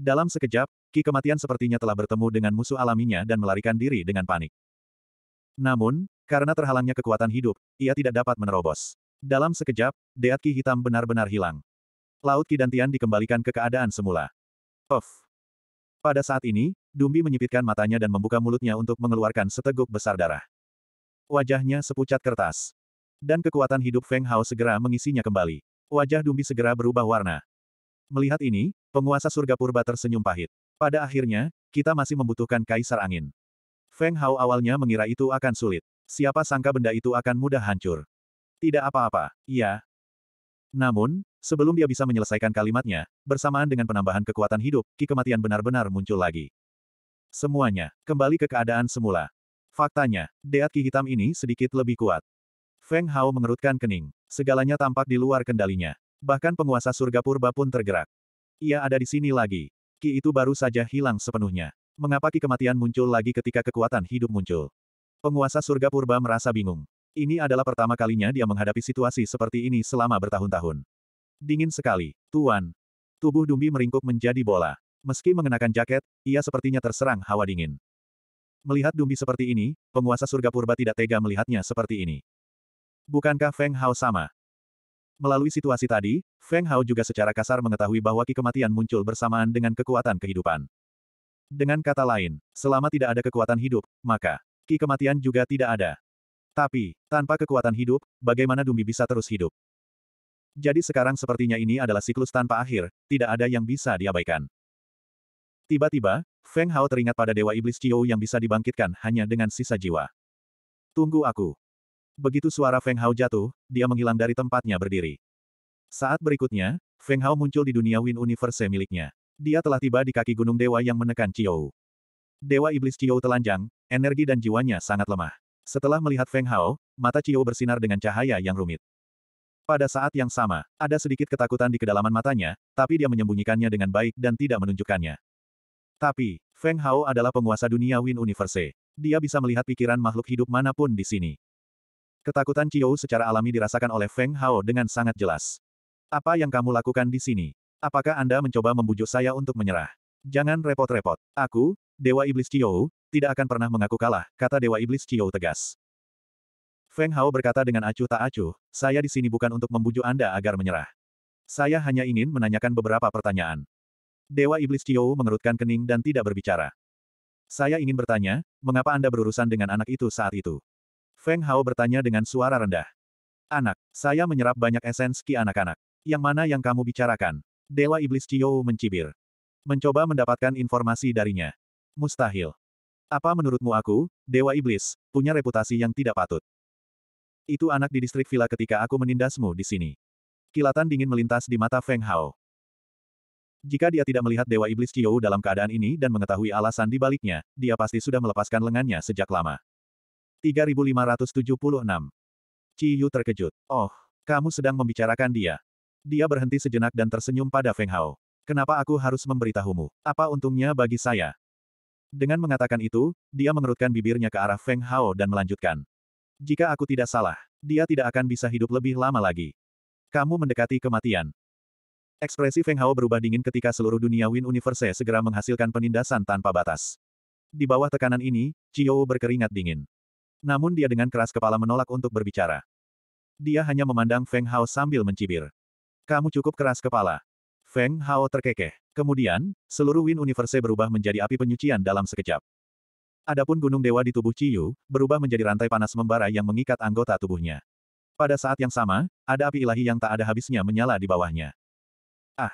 Dalam sekejap, Ki Kematian sepertinya telah bertemu dengan musuh alaminya dan melarikan diri dengan panik. Namun, karena terhalangnya kekuatan hidup, ia tidak dapat menerobos. Dalam sekejap, deat ki hitam benar-benar hilang. Laut Kidantian dikembalikan ke keadaan semula. Of. Pada saat ini, Dumbi menyipitkan matanya dan membuka mulutnya untuk mengeluarkan seteguk besar darah. Wajahnya sepucat kertas. Dan kekuatan hidup Feng Hao segera mengisinya kembali. Wajah Dumbi segera berubah warna. Melihat ini, penguasa surga purba tersenyum pahit. Pada akhirnya, kita masih membutuhkan kaisar angin. Feng Hao awalnya mengira itu akan sulit. Siapa sangka benda itu akan mudah hancur. Tidak apa-apa, iya. Namun, sebelum dia bisa menyelesaikan kalimatnya, bersamaan dengan penambahan kekuatan hidup, ki kematian benar-benar muncul lagi. Semuanya, kembali ke keadaan semula. Faktanya, deat ki hitam ini sedikit lebih kuat. Feng Hao mengerutkan kening. Segalanya tampak di luar kendalinya. Bahkan penguasa surga purba pun tergerak. Ia ada di sini lagi. Ki itu baru saja hilang sepenuhnya. Mengapa ki kematian muncul lagi ketika kekuatan hidup muncul? Penguasa surga purba merasa bingung. Ini adalah pertama kalinya dia menghadapi situasi seperti ini selama bertahun-tahun. Dingin sekali, Tuan. Tubuh Dumbi meringkuk menjadi bola. Meski mengenakan jaket, ia sepertinya terserang hawa dingin. Melihat Dumbi seperti ini, penguasa surga purba tidak tega melihatnya seperti ini. Bukankah Feng Hao sama? Melalui situasi tadi, Feng Hao juga secara kasar mengetahui bahwa ki kematian muncul bersamaan dengan kekuatan kehidupan. Dengan kata lain, selama tidak ada kekuatan hidup, maka ki kematian juga tidak ada. Tapi, tanpa kekuatan hidup, bagaimana Dumi bisa terus hidup? Jadi sekarang sepertinya ini adalah siklus tanpa akhir, tidak ada yang bisa diabaikan. Tiba-tiba, Feng Hao teringat pada Dewa Iblis Qiu yang bisa dibangkitkan hanya dengan sisa jiwa. Tunggu aku. Begitu suara Feng Hao jatuh, dia menghilang dari tempatnya berdiri. Saat berikutnya, Feng Hao muncul di dunia Win Universe miliknya. Dia telah tiba di kaki gunung dewa yang menekan Qiu. Dewa Iblis Qiu telanjang, energi dan jiwanya sangat lemah. Setelah melihat Feng Hao, mata Cio bersinar dengan cahaya yang rumit. Pada saat yang sama, ada sedikit ketakutan di kedalaman matanya, tapi dia menyembunyikannya dengan baik dan tidak menunjukkannya. Tapi, Feng Hao adalah penguasa dunia Win Universe. Dia bisa melihat pikiran makhluk hidup manapun di sini. Ketakutan Chiyo secara alami dirasakan oleh Feng Hao dengan sangat jelas. Apa yang kamu lakukan di sini? Apakah Anda mencoba membujuk saya untuk menyerah? Jangan repot-repot. Aku, Dewa Iblis Chiyo, tidak akan pernah mengaku kalah, kata Dewa Iblis Chiyou tegas. Feng Hao berkata dengan acuh tak acuh, saya di sini bukan untuk membujuk Anda agar menyerah. Saya hanya ingin menanyakan beberapa pertanyaan. Dewa Iblis Chiyou mengerutkan kening dan tidak berbicara. Saya ingin bertanya, mengapa Anda berurusan dengan anak itu saat itu? Feng Hao bertanya dengan suara rendah. Anak, saya menyerap banyak esens ki anak-anak. Yang mana yang kamu bicarakan? Dewa Iblis Chiyou mencibir. Mencoba mendapatkan informasi darinya. Mustahil. Apa menurutmu aku, Dewa Iblis, punya reputasi yang tidak patut? Itu anak di distrik villa ketika aku menindasmu di sini. Kilatan dingin melintas di mata Feng Hao. Jika dia tidak melihat Dewa Iblis Qiu dalam keadaan ini dan mengetahui alasan di baliknya, dia pasti sudah melepaskan lengannya sejak lama. 3576. Qiu terkejut. Oh, kamu sedang membicarakan dia. Dia berhenti sejenak dan tersenyum pada Feng Hao. Kenapa aku harus memberitahumu? Apa untungnya bagi saya? Dengan mengatakan itu, dia mengerutkan bibirnya ke arah Feng Hao dan melanjutkan. Jika aku tidak salah, dia tidak akan bisa hidup lebih lama lagi. Kamu mendekati kematian. Ekspresi Feng Hao berubah dingin ketika seluruh dunia Win Universe segera menghasilkan penindasan tanpa batas. Di bawah tekanan ini, Chiyo berkeringat dingin. Namun dia dengan keras kepala menolak untuk berbicara. Dia hanya memandang Feng Hao sambil mencibir. Kamu cukup keras kepala. Feng Hao terkekeh. Kemudian, seluruh Win Universe berubah menjadi api penyucian dalam sekejap. Adapun gunung dewa di tubuh Ciyu, berubah menjadi rantai panas membara yang mengikat anggota tubuhnya. Pada saat yang sama, ada api ilahi yang tak ada habisnya menyala di bawahnya. Ah!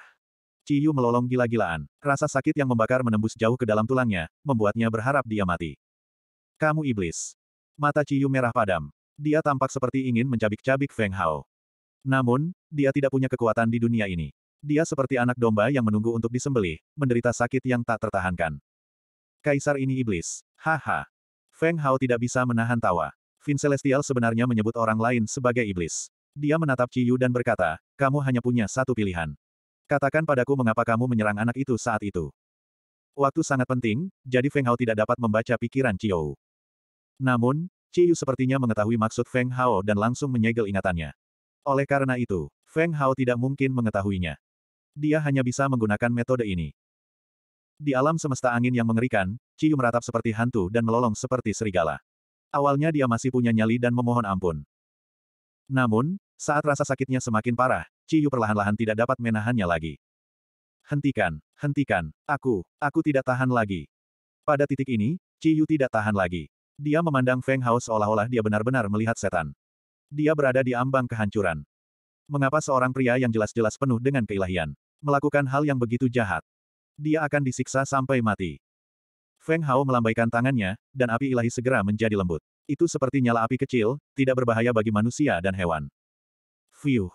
Ciyu melolong gila-gilaan. Rasa sakit yang membakar menembus jauh ke dalam tulangnya, membuatnya berharap dia mati. Kamu iblis. Mata Ciyu merah padam. Dia tampak seperti ingin mencabik-cabik Feng Hao. Namun, dia tidak punya kekuatan di dunia ini. Dia seperti anak domba yang menunggu untuk disembelih, menderita sakit yang tak tertahankan. Kaisar ini iblis. Haha. Feng Hao tidak bisa menahan tawa. Vin Celestial sebenarnya menyebut orang lain sebagai iblis. Dia menatap Ciyu dan berkata, kamu hanya punya satu pilihan. Katakan padaku mengapa kamu menyerang anak itu saat itu. Waktu sangat penting, jadi Feng Hao tidak dapat membaca pikiran Ciyu. Namun, Ciyu sepertinya mengetahui maksud Feng Hao dan langsung menyegel ingatannya. Oleh karena itu, Feng Hao tidak mungkin mengetahuinya dia hanya bisa menggunakan metode ini. Di alam semesta angin yang mengerikan, Ciyu meratap seperti hantu dan melolong seperti serigala. Awalnya dia masih punya nyali dan memohon ampun. Namun, saat rasa sakitnya semakin parah, Ciyu perlahan-lahan tidak dapat menahannya lagi. Hentikan, hentikan, aku, aku tidak tahan lagi. Pada titik ini, Ciyu tidak tahan lagi. Dia memandang Feng Hao seolah-olah dia benar-benar melihat setan. Dia berada di ambang kehancuran. Mengapa seorang pria yang jelas-jelas penuh dengan keilahian Melakukan hal yang begitu jahat. Dia akan disiksa sampai mati. Feng Hao melambaikan tangannya, dan api ilahi segera menjadi lembut. Itu seperti nyala api kecil, tidak berbahaya bagi manusia dan hewan. Fiuh.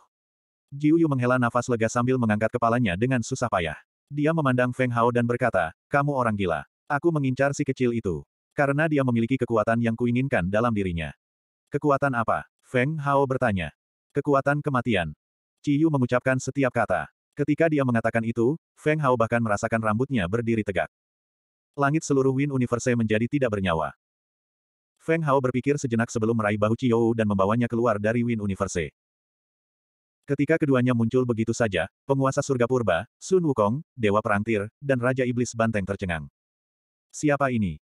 Jiu Yu menghela nafas lega sambil mengangkat kepalanya dengan susah payah. Dia memandang Feng Hao dan berkata, kamu orang gila. Aku mengincar si kecil itu. Karena dia memiliki kekuatan yang kuinginkan dalam dirinya. Kekuatan apa? Feng Hao bertanya. Kekuatan kematian. Ciyu mengucapkan setiap kata. Ketika dia mengatakan itu, Feng Hao bahkan merasakan rambutnya berdiri tegak. Langit seluruh Win Universe menjadi tidak bernyawa. Feng Hao berpikir sejenak sebelum meraih bahu Chiou dan membawanya keluar dari Win Universe. Ketika keduanya muncul begitu saja, penguasa surga purba, Sun Wukong, Dewa Perang Tir, dan Raja Iblis Banteng tercengang. Siapa ini?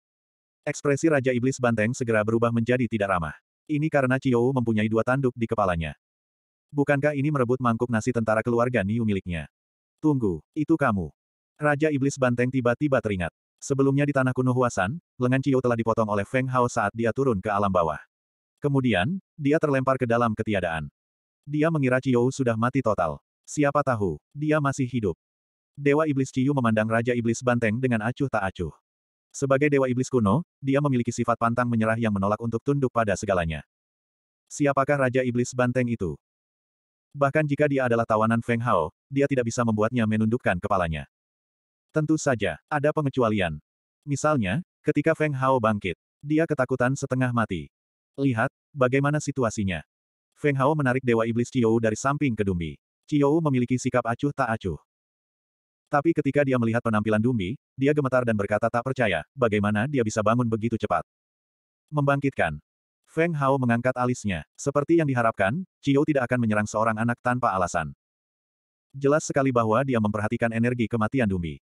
Ekspresi Raja Iblis Banteng segera berubah menjadi tidak ramah. Ini karena Chiou mempunyai dua tanduk di kepalanya. Bukankah ini merebut mangkuk nasi tentara keluarga Niu miliknya? Tunggu, itu kamu. Raja Iblis Banteng tiba-tiba teringat. Sebelumnya di tanah kuno Huasan, lengan Cio telah dipotong oleh Feng Hao saat dia turun ke alam bawah. Kemudian, dia terlempar ke dalam ketiadaan. Dia mengira Cio sudah mati total. Siapa tahu, dia masih hidup. Dewa Iblis Ciu memandang Raja Iblis Banteng dengan acuh tak acuh. Sebagai Dewa Iblis kuno, dia memiliki sifat pantang menyerah yang menolak untuk tunduk pada segalanya. Siapakah Raja Iblis Banteng itu? Bahkan jika dia adalah tawanan Feng Hao, dia tidak bisa membuatnya menundukkan kepalanya. Tentu saja, ada pengecualian. Misalnya, ketika Feng Hao bangkit, dia ketakutan setengah mati. Lihat, bagaimana situasinya. Feng Hao menarik Dewa Iblis Chiyou dari samping ke Dumbi. Chiyou memiliki sikap acuh tak acuh. Tapi ketika dia melihat penampilan Dumbi, dia gemetar dan berkata tak percaya, bagaimana dia bisa bangun begitu cepat. Membangkitkan, Feng Hao mengangkat alisnya. Seperti yang diharapkan, Chiyou tidak akan menyerang seorang anak tanpa alasan. Jelas sekali bahwa dia memperhatikan energi kematian Dumi.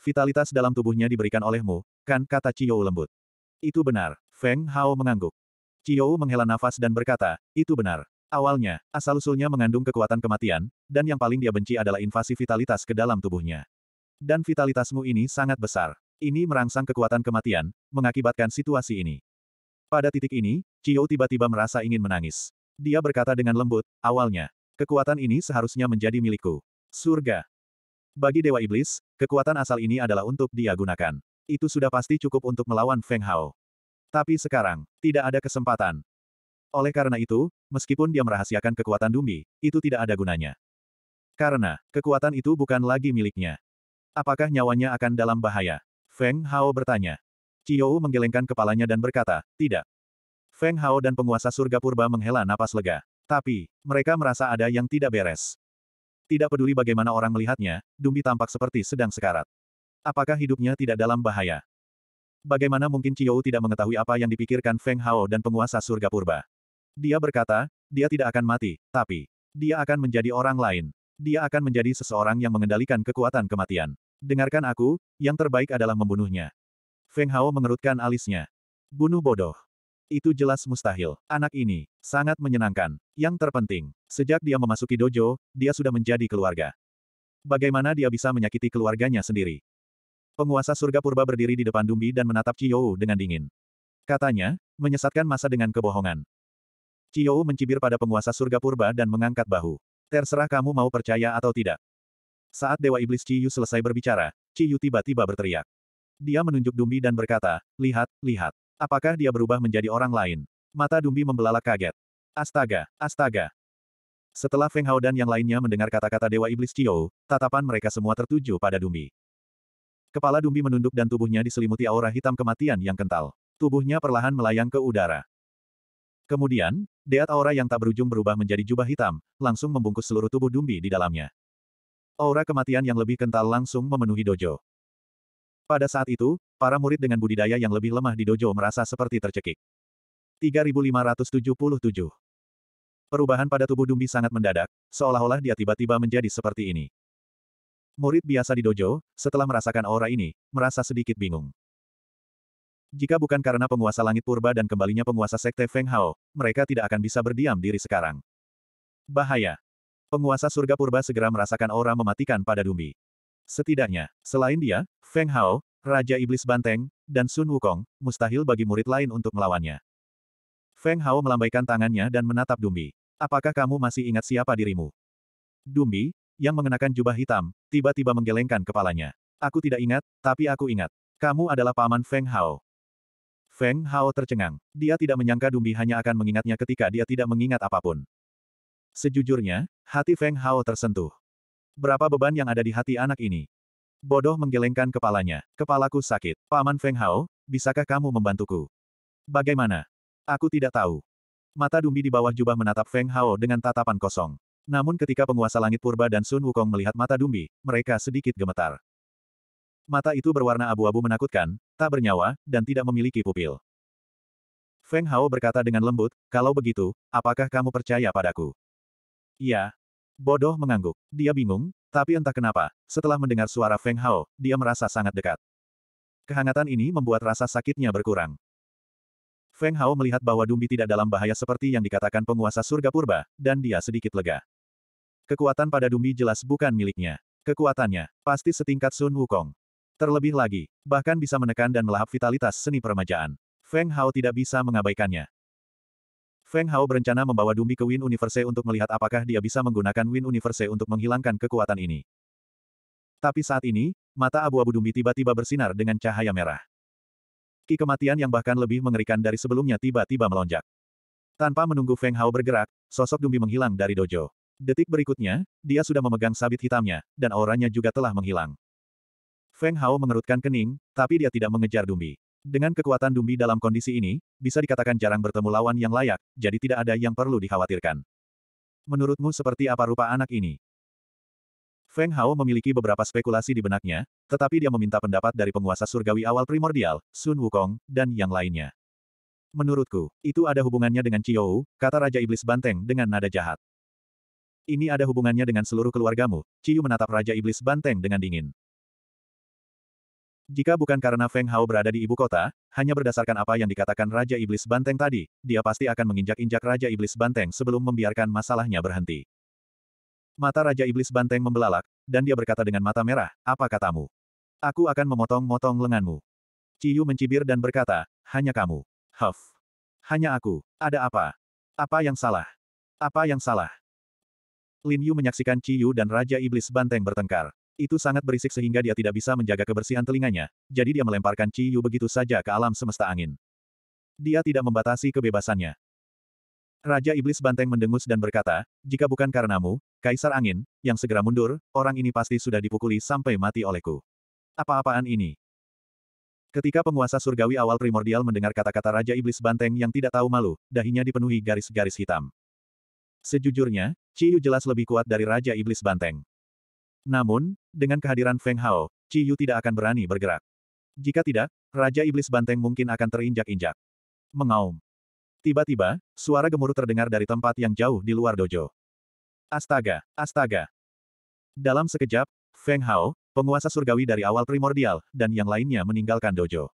Vitalitas dalam tubuhnya diberikan olehmu, kan kata Chiyou lembut. Itu benar. Feng Hao mengangguk. Chiyou menghela nafas dan berkata, itu benar. Awalnya, asal-usulnya mengandung kekuatan kematian, dan yang paling dia benci adalah invasi vitalitas ke dalam tubuhnya. Dan vitalitasmu ini sangat besar. Ini merangsang kekuatan kematian, mengakibatkan situasi ini. Pada titik ini, Cio tiba-tiba merasa ingin menangis. Dia berkata dengan lembut, awalnya, kekuatan ini seharusnya menjadi milikku. Surga. Bagi Dewa Iblis, kekuatan asal ini adalah untuk dia gunakan. Itu sudah pasti cukup untuk melawan Feng Hao. Tapi sekarang, tidak ada kesempatan. Oleh karena itu, meskipun dia merahasiakan kekuatan Dumi, itu tidak ada gunanya. Karena, kekuatan itu bukan lagi miliknya. Apakah nyawanya akan dalam bahaya? Feng Hao bertanya. Qiu menggelengkan kepalanya dan berkata, tidak. Feng Hao dan penguasa surga purba menghela napas lega. Tapi, mereka merasa ada yang tidak beres. Tidak peduli bagaimana orang melihatnya, Dumbi tampak seperti sedang sekarat. Apakah hidupnya tidak dalam bahaya? Bagaimana mungkin Qiu tidak mengetahui apa yang dipikirkan Feng Hao dan penguasa surga purba? Dia berkata, dia tidak akan mati, tapi, dia akan menjadi orang lain. Dia akan menjadi seseorang yang mengendalikan kekuatan kematian. Dengarkan aku, yang terbaik adalah membunuhnya. Feng Hao mengerutkan alisnya. Bunuh bodoh. Itu jelas mustahil. Anak ini, sangat menyenangkan. Yang terpenting, sejak dia memasuki dojo, dia sudah menjadi keluarga. Bagaimana dia bisa menyakiti keluarganya sendiri? Penguasa surga purba berdiri di depan Dumbi dan menatap Chiyou dengan dingin. Katanya, menyesatkan masa dengan kebohongan. Chiyou mencibir pada penguasa surga purba dan mengangkat bahu. Terserah kamu mau percaya atau tidak. Saat Dewa Iblis Ciyu selesai berbicara, Ciyu tiba-tiba berteriak. Dia menunjuk Dumbi dan berkata, lihat, lihat. Apakah dia berubah menjadi orang lain? Mata Dumbi membelalak kaget. Astaga, astaga. Setelah Feng Hao dan yang lainnya mendengar kata-kata Dewa Iblis Cio, tatapan mereka semua tertuju pada Dumbi. Kepala Dumbi menunduk dan tubuhnya diselimuti aura hitam kematian yang kental. Tubuhnya perlahan melayang ke udara. Kemudian, deat aura yang tak berujung berubah menjadi jubah hitam, langsung membungkus seluruh tubuh Dumbi di dalamnya. Aura kematian yang lebih kental langsung memenuhi dojo. Pada saat itu, para murid dengan budidaya yang lebih lemah di dojo merasa seperti tercekik. 3577 Perubahan pada tubuh Dumbi sangat mendadak, seolah-olah dia tiba-tiba menjadi seperti ini. Murid biasa di dojo, setelah merasakan aura ini, merasa sedikit bingung. Jika bukan karena penguasa langit purba dan kembalinya penguasa sekte Feng Hao, mereka tidak akan bisa berdiam diri sekarang. Bahaya. Penguasa surga purba segera merasakan aura mematikan pada Dumbi. Setidaknya, selain dia, Feng Hao, Raja Iblis Banteng, dan Sun Wukong, mustahil bagi murid lain untuk melawannya. Feng Hao melambaikan tangannya dan menatap Dumbi. Apakah kamu masih ingat siapa dirimu? Dumbi, yang mengenakan jubah hitam, tiba-tiba menggelengkan kepalanya. Aku tidak ingat, tapi aku ingat. Kamu adalah paman Feng Hao. Feng Hao tercengang. Dia tidak menyangka Dumbi hanya akan mengingatnya ketika dia tidak mengingat apapun. Sejujurnya, hati Feng Hao tersentuh. Berapa beban yang ada di hati anak ini? Bodoh menggelengkan kepalanya. Kepalaku sakit. Paman Feng Hao, bisakah kamu membantuku? Bagaimana? Aku tidak tahu. Mata Dumbi di bawah jubah menatap Feng Hao dengan tatapan kosong. Namun ketika penguasa langit purba dan Sun Wukong melihat mata Dumbi, mereka sedikit gemetar. Mata itu berwarna abu-abu menakutkan, tak bernyawa, dan tidak memiliki pupil. Feng Hao berkata dengan lembut, kalau begitu, apakah kamu percaya padaku? Ya, Bodoh mengangguk. Dia bingung, tapi entah kenapa, setelah mendengar suara Feng Hao, dia merasa sangat dekat. Kehangatan ini membuat rasa sakitnya berkurang. Feng Hao melihat bahwa Dumbi tidak dalam bahaya seperti yang dikatakan penguasa surga purba, dan dia sedikit lega. Kekuatan pada Dumbi jelas bukan miliknya. Kekuatannya, pasti setingkat Sun Wukong. Terlebih lagi, bahkan bisa menekan dan melahap vitalitas seni permajaan. Feng Hao tidak bisa mengabaikannya. Feng Hao berencana membawa Dumbi ke Win Universe untuk melihat apakah dia bisa menggunakan Win Universe untuk menghilangkan kekuatan ini. Tapi saat ini, mata abu-abu Dumbi tiba-tiba bersinar dengan cahaya merah. Ki kematian yang bahkan lebih mengerikan dari sebelumnya tiba-tiba melonjak. Tanpa menunggu Feng Hao bergerak, sosok Dumbi menghilang dari dojo. Detik berikutnya, dia sudah memegang sabit hitamnya, dan auranya juga telah menghilang. Feng Hao mengerutkan kening, tapi dia tidak mengejar Dumbi. Dengan kekuatan Dumbi dalam kondisi ini, bisa dikatakan jarang bertemu lawan yang layak, jadi tidak ada yang perlu dikhawatirkan. Menurutmu seperti apa rupa anak ini? Feng Hao memiliki beberapa spekulasi di benaknya, tetapi dia meminta pendapat dari penguasa surgawi awal primordial, Sun Wukong, dan yang lainnya. Menurutku, itu ada hubungannya dengan Chiyou, kata Raja Iblis Banteng dengan nada jahat. Ini ada hubungannya dengan seluruh keluargamu, Ciyu menatap Raja Iblis Banteng dengan dingin. Jika bukan karena Feng Hao berada di ibu kota, hanya berdasarkan apa yang dikatakan Raja Iblis Banteng tadi, dia pasti akan menginjak-injak Raja Iblis Banteng sebelum membiarkan masalahnya berhenti. Mata Raja Iblis Banteng membelalak, dan dia berkata dengan mata merah, apa katamu? Aku akan memotong-motong lenganmu. Ciyu mencibir dan berkata, hanya kamu. Huff. Hanya aku. Ada apa? Apa yang salah? Apa yang salah? Lin Yu menyaksikan Ciyu dan Raja Iblis Banteng bertengkar. Itu sangat berisik sehingga dia tidak bisa menjaga kebersihan telinganya, jadi dia melemparkan Ci Yu begitu saja ke alam semesta angin. Dia tidak membatasi kebebasannya. Raja Iblis Banteng mendengus dan berkata, jika bukan karenamu, Kaisar Angin, yang segera mundur, orang ini pasti sudah dipukuli sampai mati olehku. Apa-apaan ini? Ketika penguasa surgawi awal primordial mendengar kata-kata Raja Iblis Banteng yang tidak tahu malu, dahinya dipenuhi garis-garis hitam. Sejujurnya, Ciyu jelas lebih kuat dari Raja Iblis Banteng. Namun, dengan kehadiran Feng Hao, Qi Yu tidak akan berani bergerak. Jika tidak, Raja Iblis Banteng mungkin akan terinjak-injak. Mengaum. Tiba-tiba, suara gemuruh terdengar dari tempat yang jauh di luar dojo. Astaga, astaga. Dalam sekejap, Feng Hao, penguasa surgawi dari awal primordial, dan yang lainnya meninggalkan dojo.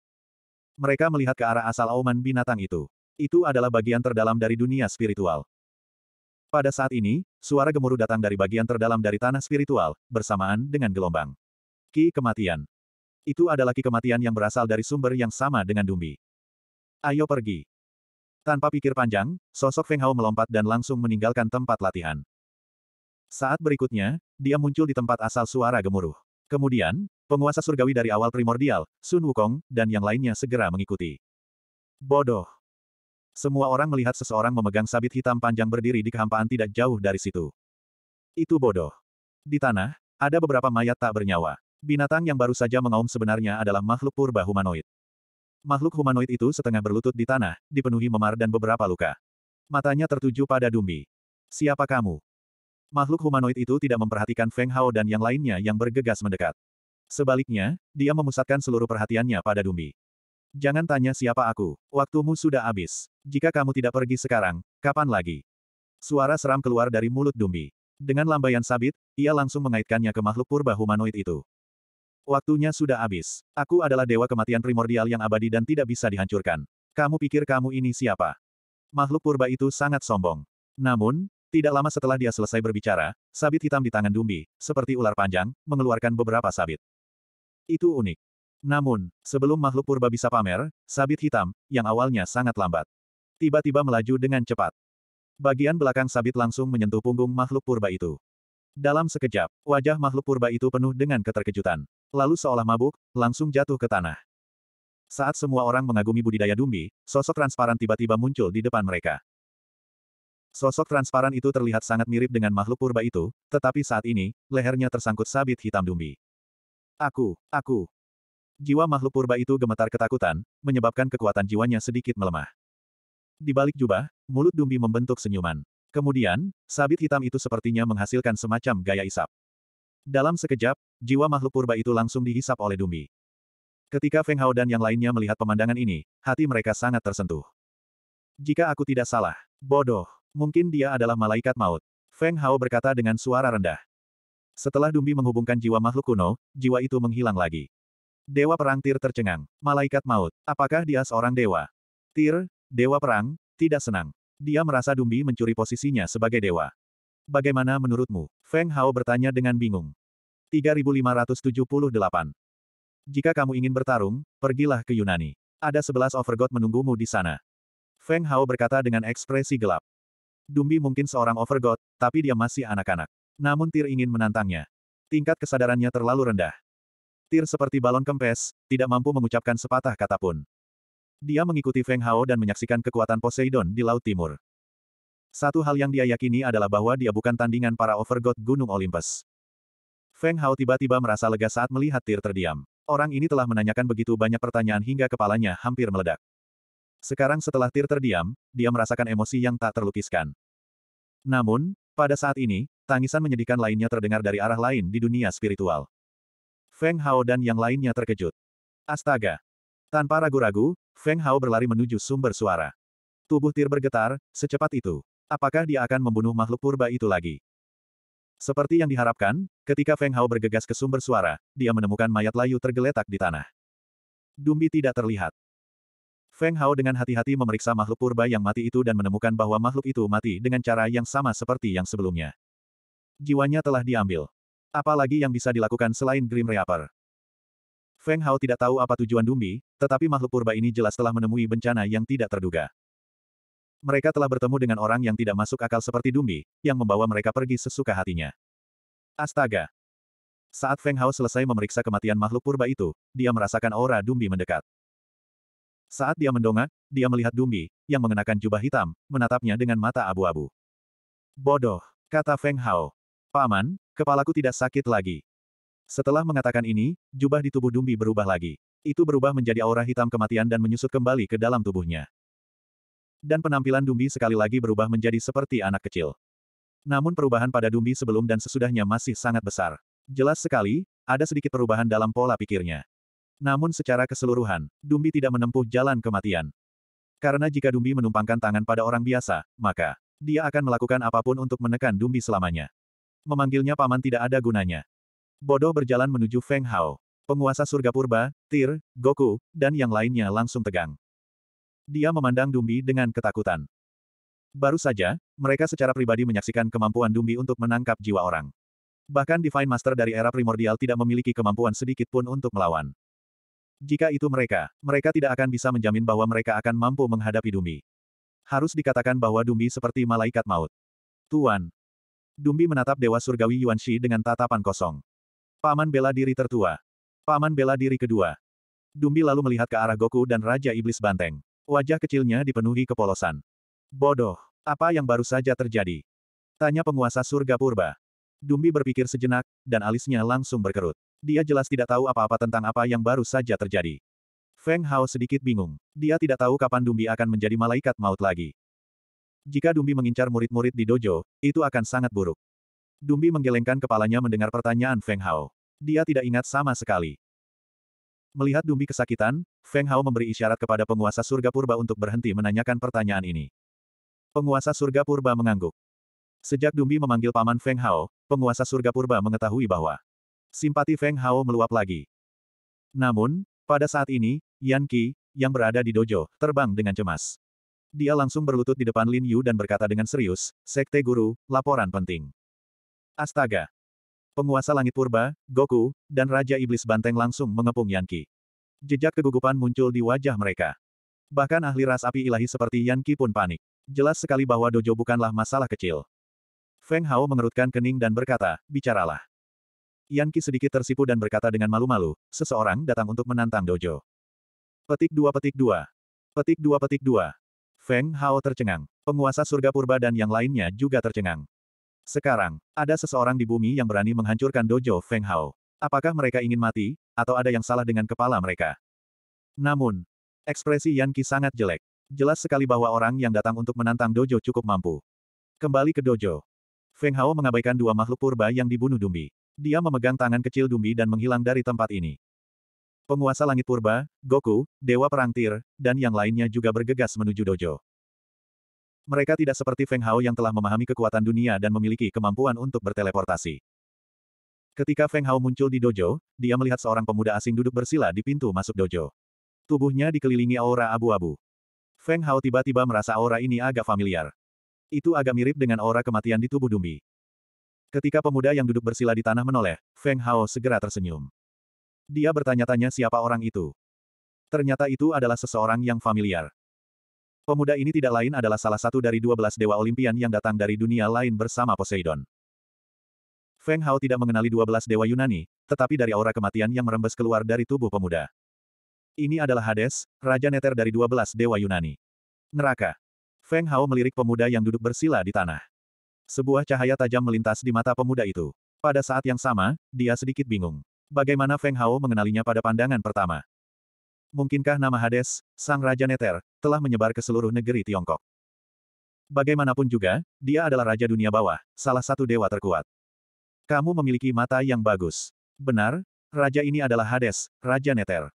Mereka melihat ke arah asal auman binatang itu. Itu adalah bagian terdalam dari dunia spiritual. Pada saat ini, suara gemuruh datang dari bagian terdalam dari tanah spiritual, bersamaan dengan gelombang. Ki kematian. Itu adalah ki kematian yang berasal dari sumber yang sama dengan Dumbi. Ayo pergi. Tanpa pikir panjang, sosok Feng Hao melompat dan langsung meninggalkan tempat latihan. Saat berikutnya, dia muncul di tempat asal suara gemuruh. Kemudian, penguasa surgawi dari awal primordial, Sun Wukong, dan yang lainnya segera mengikuti. Bodoh. Semua orang melihat seseorang memegang sabit hitam panjang berdiri di kehampaan tidak jauh dari situ. Itu bodoh. Di tanah, ada beberapa mayat tak bernyawa. Binatang yang baru saja mengaum sebenarnya adalah makhluk purba humanoid. Makhluk humanoid itu setengah berlutut di tanah, dipenuhi memar dan beberapa luka. Matanya tertuju pada Dumbi. Siapa kamu? Makhluk humanoid itu tidak memperhatikan Feng Hao dan yang lainnya yang bergegas mendekat. Sebaliknya, dia memusatkan seluruh perhatiannya pada Dumbi. Jangan tanya siapa aku. Waktumu sudah habis. Jika kamu tidak pergi sekarang, kapan lagi? Suara seram keluar dari mulut Dumbi. Dengan lambaian sabit, ia langsung mengaitkannya ke makhluk purba humanoid itu. Waktunya sudah habis. Aku adalah dewa kematian primordial yang abadi dan tidak bisa dihancurkan. Kamu pikir kamu ini siapa? Makhluk purba itu sangat sombong. Namun, tidak lama setelah dia selesai berbicara, sabit hitam di tangan Dumbi, seperti ular panjang, mengeluarkan beberapa sabit. Itu unik. Namun, sebelum makhluk purba bisa pamer, sabit hitam, yang awalnya sangat lambat, tiba-tiba melaju dengan cepat. Bagian belakang sabit langsung menyentuh punggung makhluk purba itu. Dalam sekejap, wajah makhluk purba itu penuh dengan keterkejutan. Lalu seolah mabuk, langsung jatuh ke tanah. Saat semua orang mengagumi budidaya Dumbi, sosok transparan tiba-tiba muncul di depan mereka. Sosok transparan itu terlihat sangat mirip dengan makhluk purba itu, tetapi saat ini, lehernya tersangkut sabit hitam Dumbi. Aku, aku, Jiwa makhluk purba itu gemetar ketakutan, menyebabkan kekuatan jiwanya sedikit melemah. Di balik jubah, mulut Dumbi membentuk senyuman. Kemudian, sabit hitam itu sepertinya menghasilkan semacam gaya isap. Dalam sekejap, jiwa makhluk purba itu langsung dihisap oleh Dumbi. Ketika Feng Hao dan yang lainnya melihat pemandangan ini, hati mereka sangat tersentuh. Jika aku tidak salah, bodoh, mungkin dia adalah malaikat maut. Feng Hao berkata dengan suara rendah. Setelah Dumbi menghubungkan jiwa makhluk kuno, jiwa itu menghilang lagi. Dewa Perang Tir tercengang. Malaikat maut, apakah dia seorang dewa? Tir, Dewa Perang, tidak senang. Dia merasa Dumbi mencuri posisinya sebagai dewa. Bagaimana menurutmu? Feng Hao bertanya dengan bingung. 3578. Jika kamu ingin bertarung, pergilah ke Yunani. Ada sebelas overgod menunggumu di sana. Feng Hao berkata dengan ekspresi gelap. Dumbi mungkin seorang overgod, tapi dia masih anak-anak. Namun Tir ingin menantangnya. Tingkat kesadarannya terlalu rendah. Tir seperti balon kempes, tidak mampu mengucapkan sepatah kata pun. Dia mengikuti Feng Hao dan menyaksikan kekuatan Poseidon di Laut Timur. Satu hal yang dia yakini adalah bahwa dia bukan tandingan para overgod Gunung Olympus. Feng Hao tiba-tiba merasa lega saat melihat Tir terdiam. Orang ini telah menanyakan begitu banyak pertanyaan hingga kepalanya hampir meledak. Sekarang setelah Tir terdiam, dia merasakan emosi yang tak terlukiskan. Namun, pada saat ini, tangisan menyedihkan lainnya terdengar dari arah lain di dunia spiritual. Feng Hao dan yang lainnya terkejut. Astaga! Tanpa ragu-ragu, Feng Hao berlari menuju sumber suara. Tubuh Tir bergetar, secepat itu. Apakah dia akan membunuh makhluk purba itu lagi? Seperti yang diharapkan, ketika Feng Hao bergegas ke sumber suara, dia menemukan mayat layu tergeletak di tanah. Dumbi tidak terlihat. Feng Hao dengan hati-hati memeriksa makhluk purba yang mati itu dan menemukan bahwa makhluk itu mati dengan cara yang sama seperti yang sebelumnya. Jiwanya telah diambil. Apalagi yang bisa dilakukan selain Grim Reaper. Feng Hao tidak tahu apa tujuan Dumbi, tetapi makhluk purba ini jelas telah menemui bencana yang tidak terduga. Mereka telah bertemu dengan orang yang tidak masuk akal seperti Dumbi, yang membawa mereka pergi sesuka hatinya. Astaga! Saat Feng Hao selesai memeriksa kematian makhluk purba itu, dia merasakan aura Dumbi mendekat. Saat dia mendongak, dia melihat Dumbi, yang mengenakan jubah hitam, menatapnya dengan mata abu-abu. Bodoh, kata Feng Hao. Paman, Kepalaku tidak sakit lagi. Setelah mengatakan ini, jubah di tubuh Dumbi berubah lagi. Itu berubah menjadi aura hitam kematian dan menyusut kembali ke dalam tubuhnya. Dan penampilan Dumbi sekali lagi berubah menjadi seperti anak kecil. Namun perubahan pada Dumbi sebelum dan sesudahnya masih sangat besar. Jelas sekali, ada sedikit perubahan dalam pola pikirnya. Namun secara keseluruhan, Dumbi tidak menempuh jalan kematian. Karena jika Dumbi menumpangkan tangan pada orang biasa, maka dia akan melakukan apapun untuk menekan Dumbi selamanya. Memanggilnya paman tidak ada gunanya. Bodo berjalan menuju Feng Hao. Penguasa surga purba, Tir, Goku, dan yang lainnya langsung tegang. Dia memandang Dumbi dengan ketakutan. Baru saja, mereka secara pribadi menyaksikan kemampuan Dumbi untuk menangkap jiwa orang. Bahkan Divine Master dari era primordial tidak memiliki kemampuan sedikit pun untuk melawan. Jika itu mereka, mereka tidak akan bisa menjamin bahwa mereka akan mampu menghadapi Dumbi. Harus dikatakan bahwa Dumbi seperti malaikat maut. Tuan, Dumbi menatap Dewa Surgawi Yuan Yuanshi dengan tatapan kosong. Paman bela diri tertua. Paman bela diri kedua. Dumbi lalu melihat ke arah Goku dan Raja Iblis Banteng. Wajah kecilnya dipenuhi kepolosan. Bodoh. Apa yang baru saja terjadi? Tanya penguasa surga purba. Dumbi berpikir sejenak, dan alisnya langsung berkerut. Dia jelas tidak tahu apa-apa tentang apa yang baru saja terjadi. Feng Hao sedikit bingung. Dia tidak tahu kapan Dumbi akan menjadi malaikat maut lagi. Jika Dumbi mengincar murid-murid di dojo, itu akan sangat buruk. Dumbi menggelengkan kepalanya mendengar pertanyaan Feng Hao. Dia tidak ingat sama sekali. Melihat Dumbi kesakitan, Feng Hao memberi isyarat kepada penguasa surga purba untuk berhenti menanyakan pertanyaan ini. Penguasa surga purba mengangguk. Sejak Dumbi memanggil paman Feng Hao, penguasa surga purba mengetahui bahwa simpati Feng Hao meluap lagi. Namun, pada saat ini, Yan Qi, yang berada di dojo, terbang dengan cemas dia langsung berlutut di depan Lin Yu dan berkata dengan serius, Sekte Guru, laporan penting. Astaga! Penguasa Langit Purba, Goku, dan Raja Iblis Banteng langsung mengepung Yan Jejak kegugupan muncul di wajah mereka. Bahkan ahli ras api ilahi seperti Yan pun panik. Jelas sekali bahwa dojo bukanlah masalah kecil. Feng Hao mengerutkan kening dan berkata, bicaralah. Yan sedikit tersipu dan berkata dengan malu-malu, seseorang datang untuk menantang dojo. Petik dua petik dua. Petik dua petik dua. Feng Hao tercengang. Penguasa surga purba dan yang lainnya juga tercengang. Sekarang, ada seseorang di bumi yang berani menghancurkan dojo Feng Hao. Apakah mereka ingin mati, atau ada yang salah dengan kepala mereka? Namun, ekspresi Yan Qi sangat jelek. Jelas sekali bahwa orang yang datang untuk menantang dojo cukup mampu. Kembali ke dojo. Feng Hao mengabaikan dua makhluk purba yang dibunuh Dumbi. Dia memegang tangan kecil Dumbi dan menghilang dari tempat ini. Penguasa Langit Purba, Goku, Dewa Perang Tir, dan yang lainnya juga bergegas menuju dojo. Mereka tidak seperti Feng Hao yang telah memahami kekuatan dunia dan memiliki kemampuan untuk berteleportasi. Ketika Feng Hao muncul di dojo, dia melihat seorang pemuda asing duduk bersila di pintu masuk dojo. Tubuhnya dikelilingi aura abu-abu. Feng Hao tiba-tiba merasa aura ini agak familiar. Itu agak mirip dengan aura kematian di tubuh Dumi. Ketika pemuda yang duduk bersila di tanah menoleh, Feng Hao segera tersenyum. Dia bertanya-tanya siapa orang itu. Ternyata itu adalah seseorang yang familiar. Pemuda ini tidak lain adalah salah satu dari 12 dewa Olimpian yang datang dari dunia lain bersama Poseidon. Feng Hao tidak mengenali 12 dewa Yunani, tetapi dari aura kematian yang merembes keluar dari tubuh pemuda. Ini adalah Hades, Raja Neter dari 12 dewa Yunani. Neraka. Feng Hao melirik pemuda yang duduk bersila di tanah. Sebuah cahaya tajam melintas di mata pemuda itu. Pada saat yang sama, dia sedikit bingung. Bagaimana Feng Hao mengenalinya pada pandangan pertama? Mungkinkah nama Hades, sang Raja Neter, telah menyebar ke seluruh negeri Tiongkok? Bagaimanapun juga, dia adalah Raja Dunia Bawah, salah satu dewa terkuat. Kamu memiliki mata yang bagus. Benar, Raja ini adalah Hades, Raja Neter.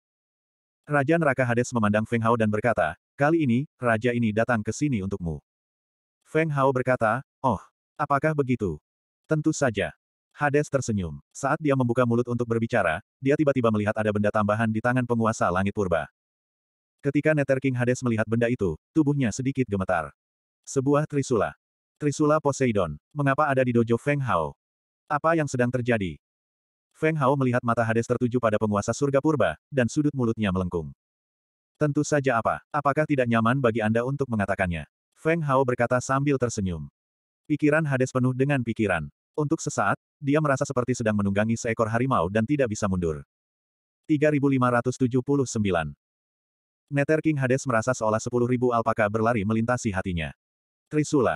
Raja Neraka Hades memandang Feng Hao dan berkata, kali ini, Raja ini datang ke sini untukmu. Feng Hao berkata, oh, apakah begitu? Tentu saja. Hades tersenyum. Saat dia membuka mulut untuk berbicara, dia tiba-tiba melihat ada benda tambahan di tangan penguasa langit purba. Ketika Nether King Hades melihat benda itu, tubuhnya sedikit gemetar. Sebuah Trisula. Trisula Poseidon. Mengapa ada di dojo Feng Hao? Apa yang sedang terjadi? Feng Hao melihat mata Hades tertuju pada penguasa surga purba, dan sudut mulutnya melengkung. Tentu saja apa, apakah tidak nyaman bagi Anda untuk mengatakannya? Feng Hao berkata sambil tersenyum. Pikiran Hades penuh dengan pikiran. Untuk sesaat, dia merasa seperti sedang menunggangi seekor harimau dan tidak bisa mundur. 3579 Nether King Hades merasa seolah 10.000 alpaka berlari melintasi hatinya. Trisula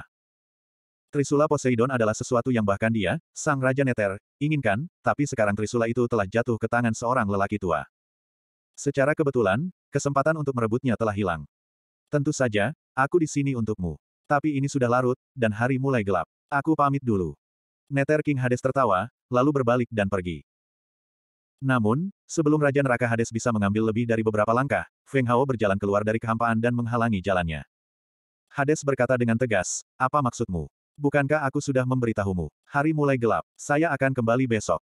Trisula Poseidon adalah sesuatu yang bahkan dia, sang Raja Neter, inginkan, tapi sekarang Trisula itu telah jatuh ke tangan seorang lelaki tua. Secara kebetulan, kesempatan untuk merebutnya telah hilang. Tentu saja, aku di sini untukmu. Tapi ini sudah larut, dan hari mulai gelap. Aku pamit dulu. Neter King Hades tertawa, lalu berbalik dan pergi. Namun, sebelum Raja Neraka Hades bisa mengambil lebih dari beberapa langkah, Feng Hao berjalan keluar dari kehampaan dan menghalangi jalannya. Hades berkata dengan tegas, apa maksudmu? Bukankah aku sudah memberitahumu? Hari mulai gelap, saya akan kembali besok.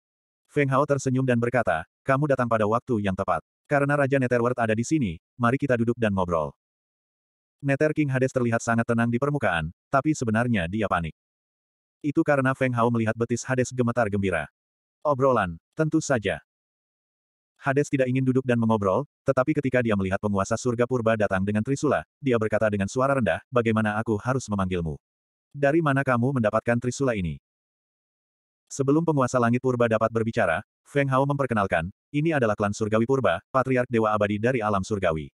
Feng Hao tersenyum dan berkata, kamu datang pada waktu yang tepat. Karena Raja Netherworld ada di sini, mari kita duduk dan ngobrol. Nether King Hades terlihat sangat tenang di permukaan, tapi sebenarnya dia panik. Itu karena Feng Hao melihat betis Hades gemetar gembira. Obrolan, tentu saja. Hades tidak ingin duduk dan mengobrol, tetapi ketika dia melihat penguasa surga purba datang dengan Trisula, dia berkata dengan suara rendah, bagaimana aku harus memanggilmu? Dari mana kamu mendapatkan Trisula ini? Sebelum penguasa langit purba dapat berbicara, Feng Hao memperkenalkan, ini adalah klan surgawi purba, patriark dewa abadi dari alam surgawi.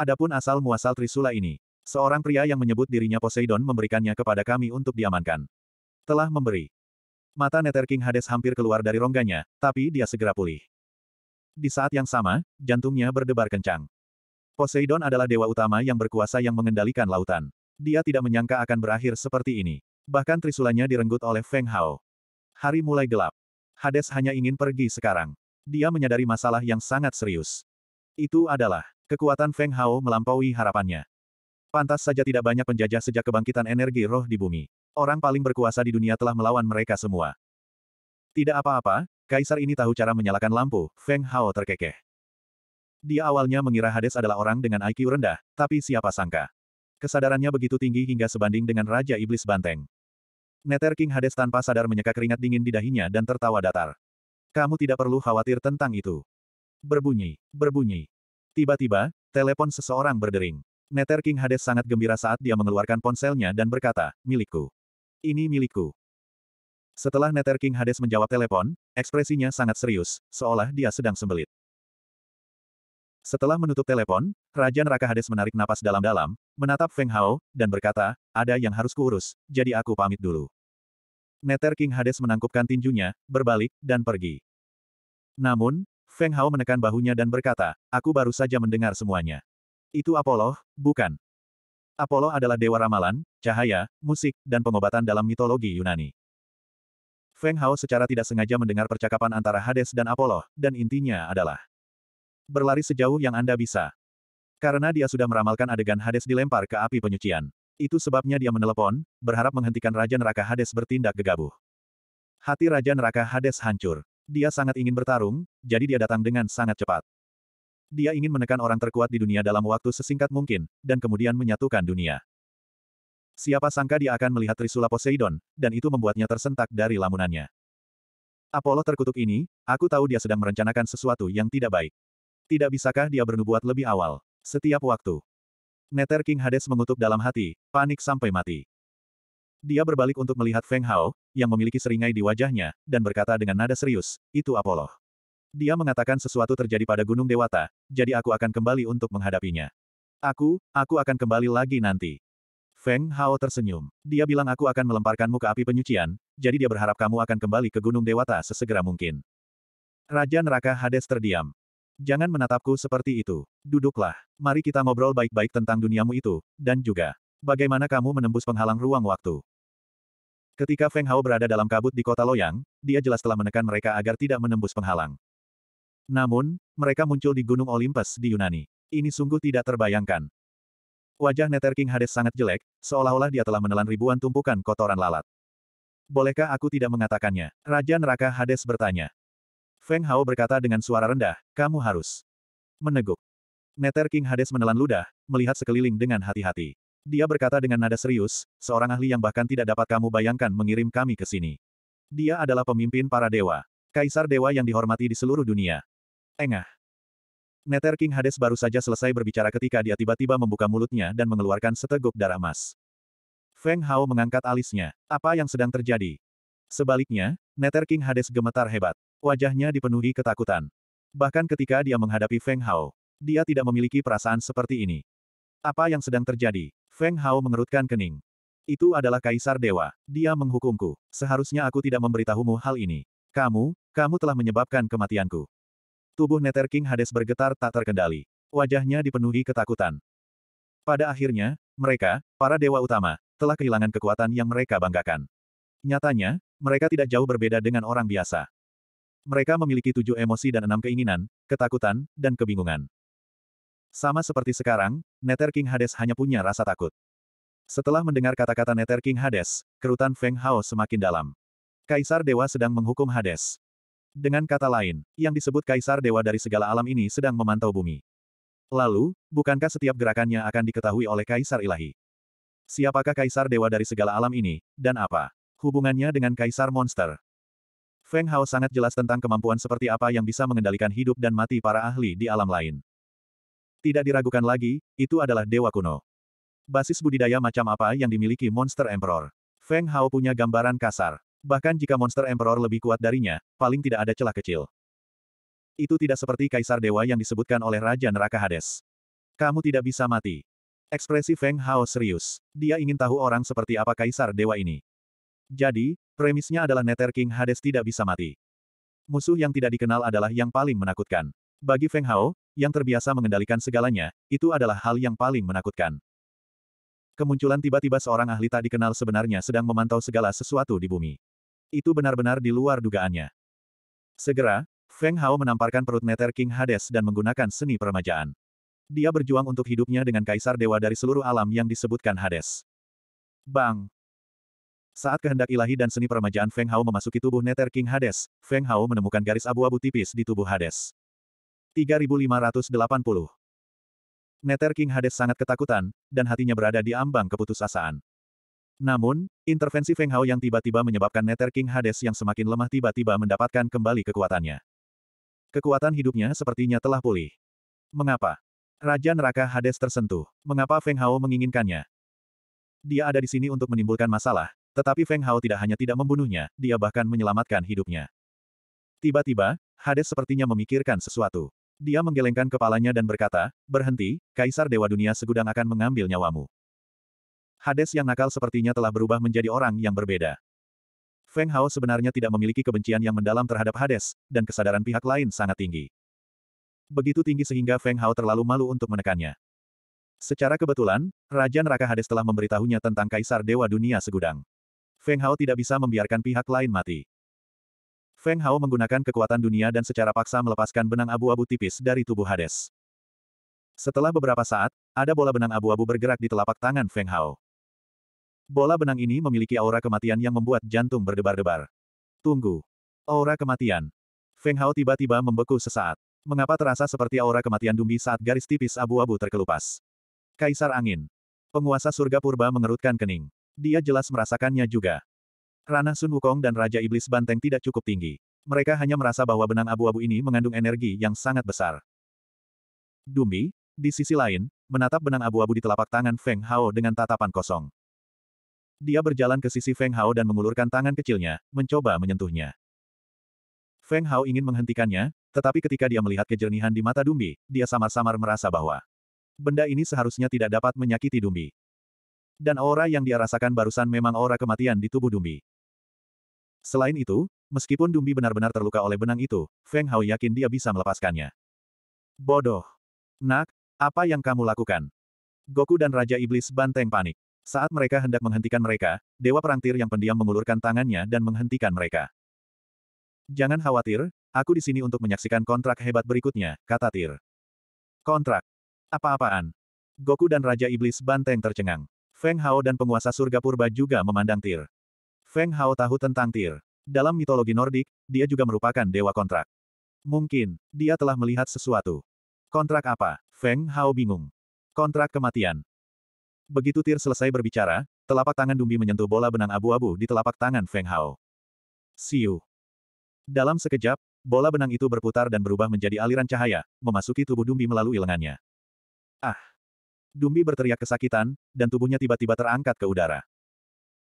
Adapun asal muasal Trisula ini, seorang pria yang menyebut dirinya Poseidon memberikannya kepada kami untuk diamankan. Telah memberi. Mata Nether King Hades hampir keluar dari rongganya, tapi dia segera pulih. Di saat yang sama, jantungnya berdebar kencang. Poseidon adalah dewa utama yang berkuasa yang mengendalikan lautan. Dia tidak menyangka akan berakhir seperti ini. Bahkan trisulanya direnggut oleh Feng Hao. Hari mulai gelap. Hades hanya ingin pergi sekarang. Dia menyadari masalah yang sangat serius. Itu adalah kekuatan Feng Hao melampaui harapannya. Pantas saja tidak banyak penjajah sejak kebangkitan energi roh di bumi. Orang paling berkuasa di dunia telah melawan mereka semua. Tidak apa-apa, kaisar ini tahu cara menyalakan lampu, Feng Hao terkekeh. Dia awalnya mengira Hades adalah orang dengan IQ rendah, tapi siapa sangka. Kesadarannya begitu tinggi hingga sebanding dengan Raja Iblis Banteng. Neter King Hades tanpa sadar menyeka keringat dingin di dahinya dan tertawa datar. Kamu tidak perlu khawatir tentang itu. Berbunyi, berbunyi. Tiba-tiba, telepon seseorang berdering. Neter King Hades sangat gembira saat dia mengeluarkan ponselnya dan berkata, milikku. Ini milikku. Setelah Nether King Hades menjawab telepon, ekspresinya sangat serius, seolah dia sedang sembelit. Setelah menutup telepon, Raja Neraka Hades menarik napas dalam-dalam, menatap Feng Hao, dan berkata, ada yang harus kuurus, jadi aku pamit dulu. Nether King Hades menangkupkan tinjunya, berbalik, dan pergi. Namun, Feng Hao menekan bahunya dan berkata, aku baru saja mendengar semuanya. Itu Apollo, bukan? Apollo adalah dewa ramalan, cahaya, musik, dan pengobatan dalam mitologi Yunani. Feng Hao secara tidak sengaja mendengar percakapan antara Hades dan Apollo, dan intinya adalah berlari sejauh yang Anda bisa. Karena dia sudah meramalkan adegan Hades dilempar ke api penyucian. Itu sebabnya dia menelepon, berharap menghentikan Raja Neraka Hades bertindak gegabah. Hati Raja Neraka Hades hancur. Dia sangat ingin bertarung, jadi dia datang dengan sangat cepat. Dia ingin menekan orang terkuat di dunia dalam waktu sesingkat mungkin, dan kemudian menyatukan dunia. Siapa sangka dia akan melihat Trisula Poseidon, dan itu membuatnya tersentak dari lamunannya. Apollo terkutuk ini, aku tahu dia sedang merencanakan sesuatu yang tidak baik. Tidak bisakah dia bernubuat lebih awal, setiap waktu. Nether King Hades mengutuk dalam hati, panik sampai mati. Dia berbalik untuk melihat Feng Hao, yang memiliki seringai di wajahnya, dan berkata dengan nada serius, itu Apollo. Dia mengatakan sesuatu terjadi pada Gunung Dewata, jadi aku akan kembali untuk menghadapinya. Aku, aku akan kembali lagi nanti. Feng Hao tersenyum. Dia bilang aku akan melemparkanmu ke api penyucian, jadi dia berharap kamu akan kembali ke Gunung Dewata sesegera mungkin. Raja Neraka Hades terdiam. Jangan menatapku seperti itu. Duduklah. Mari kita ngobrol baik-baik tentang duniamu itu, dan juga, bagaimana kamu menembus penghalang ruang waktu. Ketika Feng Hao berada dalam kabut di kota Loyang, dia jelas telah menekan mereka agar tidak menembus penghalang. Namun, mereka muncul di Gunung Olympus di Yunani. Ini sungguh tidak terbayangkan. Wajah Nether King Hades sangat jelek, seolah-olah dia telah menelan ribuan tumpukan kotoran lalat. Bolehkah aku tidak mengatakannya? Raja Neraka Hades bertanya. Feng Hao berkata dengan suara rendah, kamu harus meneguk. Nether King Hades menelan ludah, melihat sekeliling dengan hati-hati. Dia berkata dengan nada serius, seorang ahli yang bahkan tidak dapat kamu bayangkan mengirim kami ke sini. Dia adalah pemimpin para dewa. Kaisar dewa yang dihormati di seluruh dunia. Engah. Nether King Hades baru saja selesai berbicara ketika dia tiba-tiba membuka mulutnya dan mengeluarkan seteguk darah emas. Feng Hao mengangkat alisnya. Apa yang sedang terjadi? Sebaliknya, Nether King Hades gemetar hebat. Wajahnya dipenuhi ketakutan. Bahkan ketika dia menghadapi Feng Hao, dia tidak memiliki perasaan seperti ini. Apa yang sedang terjadi? Feng Hao mengerutkan kening. Itu adalah Kaisar Dewa. Dia menghukumku. Seharusnya aku tidak memberitahumu hal ini. Kamu, kamu telah menyebabkan kematianku. Tubuh Nether King Hades bergetar tak terkendali. Wajahnya dipenuhi ketakutan. Pada akhirnya, mereka, para dewa utama, telah kehilangan kekuatan yang mereka banggakan. Nyatanya, mereka tidak jauh berbeda dengan orang biasa. Mereka memiliki tujuh emosi dan enam keinginan, ketakutan, dan kebingungan. Sama seperti sekarang, Nether King Hades hanya punya rasa takut. Setelah mendengar kata-kata Nether King Hades, kerutan Feng Hao semakin dalam. Kaisar Dewa sedang menghukum Hades. Dengan kata lain, yang disebut kaisar dewa dari segala alam ini sedang memantau bumi. Lalu, bukankah setiap gerakannya akan diketahui oleh kaisar ilahi? Siapakah kaisar dewa dari segala alam ini, dan apa hubungannya dengan kaisar monster? Feng Hao sangat jelas tentang kemampuan seperti apa yang bisa mengendalikan hidup dan mati para ahli di alam lain. Tidak diragukan lagi, itu adalah dewa kuno. Basis budidaya macam apa yang dimiliki monster emperor? Feng Hao punya gambaran kasar. Bahkan jika monster Emperor lebih kuat darinya, paling tidak ada celah kecil. Itu tidak seperti Kaisar Dewa yang disebutkan oleh Raja Neraka Hades. Kamu tidak bisa mati. Ekspresi Feng Hao serius. Dia ingin tahu orang seperti apa Kaisar Dewa ini. Jadi, premisnya adalah Nether King Hades tidak bisa mati. Musuh yang tidak dikenal adalah yang paling menakutkan. Bagi Feng Hao, yang terbiasa mengendalikan segalanya, itu adalah hal yang paling menakutkan. Kemunculan tiba-tiba seorang ahli tak dikenal sebenarnya sedang memantau segala sesuatu di bumi. Itu benar-benar di luar dugaannya. Segera, Feng Hao menamparkan perut Nether King Hades dan menggunakan seni peremajaan. Dia berjuang untuk hidupnya dengan kaisar dewa dari seluruh alam yang disebutkan Hades. Bang! Saat kehendak ilahi dan seni peremajaan Feng Hao memasuki tubuh Nether King Hades, Feng Hao menemukan garis abu-abu tipis di tubuh Hades. 3580 Nether King Hades sangat ketakutan, dan hatinya berada di ambang keputusasaan. Namun, intervensi Feng Hao yang tiba-tiba menyebabkan Nether King Hades yang semakin lemah tiba-tiba mendapatkan kembali kekuatannya. Kekuatan hidupnya sepertinya telah pulih. Mengapa? Raja Neraka Hades tersentuh. Mengapa Feng Hao menginginkannya? Dia ada di sini untuk menimbulkan masalah, tetapi Feng Hao tidak hanya tidak membunuhnya, dia bahkan menyelamatkan hidupnya. Tiba-tiba, Hades sepertinya memikirkan sesuatu. Dia menggelengkan kepalanya dan berkata, berhenti, Kaisar Dewa Dunia segudang akan mengambil nyawamu. Hades yang nakal sepertinya telah berubah menjadi orang yang berbeda. Feng Hao sebenarnya tidak memiliki kebencian yang mendalam terhadap Hades, dan kesadaran pihak lain sangat tinggi. Begitu tinggi sehingga Feng Hao terlalu malu untuk menekannya. Secara kebetulan, Raja Neraka Hades telah memberitahunya tentang Kaisar Dewa Dunia Segudang. Feng Hao tidak bisa membiarkan pihak lain mati. Feng Hao menggunakan kekuatan dunia dan secara paksa melepaskan benang abu-abu tipis dari tubuh Hades. Setelah beberapa saat, ada bola benang abu-abu bergerak di telapak tangan Feng Hao. Bola benang ini memiliki aura kematian yang membuat jantung berdebar-debar. Tunggu. Aura kematian. Feng Hao tiba-tiba membeku sesaat. Mengapa terasa seperti aura kematian Dumbi saat garis tipis abu-abu terkelupas? Kaisar Angin. Penguasa surga purba mengerutkan kening. Dia jelas merasakannya juga. Ranah Sun Wukong dan Raja Iblis Banteng tidak cukup tinggi. Mereka hanya merasa bahwa benang abu-abu ini mengandung energi yang sangat besar. Dumbi, di sisi lain, menatap benang abu-abu di telapak tangan Feng Hao dengan tatapan kosong. Dia berjalan ke sisi Feng Hao dan mengulurkan tangan kecilnya, mencoba menyentuhnya. Feng Hao ingin menghentikannya, tetapi ketika dia melihat kejernihan di mata Dumbi, dia samar-samar merasa bahwa benda ini seharusnya tidak dapat menyakiti Dumbi. Dan aura yang dia rasakan barusan memang aura kematian di tubuh Dumbi. Selain itu, meskipun Dumbi benar-benar terluka oleh benang itu, Feng Hao yakin dia bisa melepaskannya. Bodoh. Nak, apa yang kamu lakukan? Goku dan Raja Iblis banteng panik. Saat mereka hendak menghentikan mereka, Dewa perang Tir yang pendiam mengulurkan tangannya dan menghentikan mereka. Jangan khawatir, aku di sini untuk menyaksikan kontrak hebat berikutnya, kata Tir. Kontrak? Apa-apaan? Goku dan Raja Iblis Banteng tercengang. Feng Hao dan penguasa surga purba juga memandang Tir. Feng Hao tahu tentang Tir. Dalam mitologi Nordik, dia juga merupakan dewa kontrak. Mungkin, dia telah melihat sesuatu. Kontrak apa? Feng Hao bingung. Kontrak kematian. Begitu Tir selesai berbicara, telapak tangan Dumbi menyentuh bola benang abu-abu di telapak tangan Feng Hao. Siu. Dalam sekejap, bola benang itu berputar dan berubah menjadi aliran cahaya, memasuki tubuh Dumbi melalui lengannya. Ah! Dumbi berteriak kesakitan, dan tubuhnya tiba-tiba terangkat ke udara.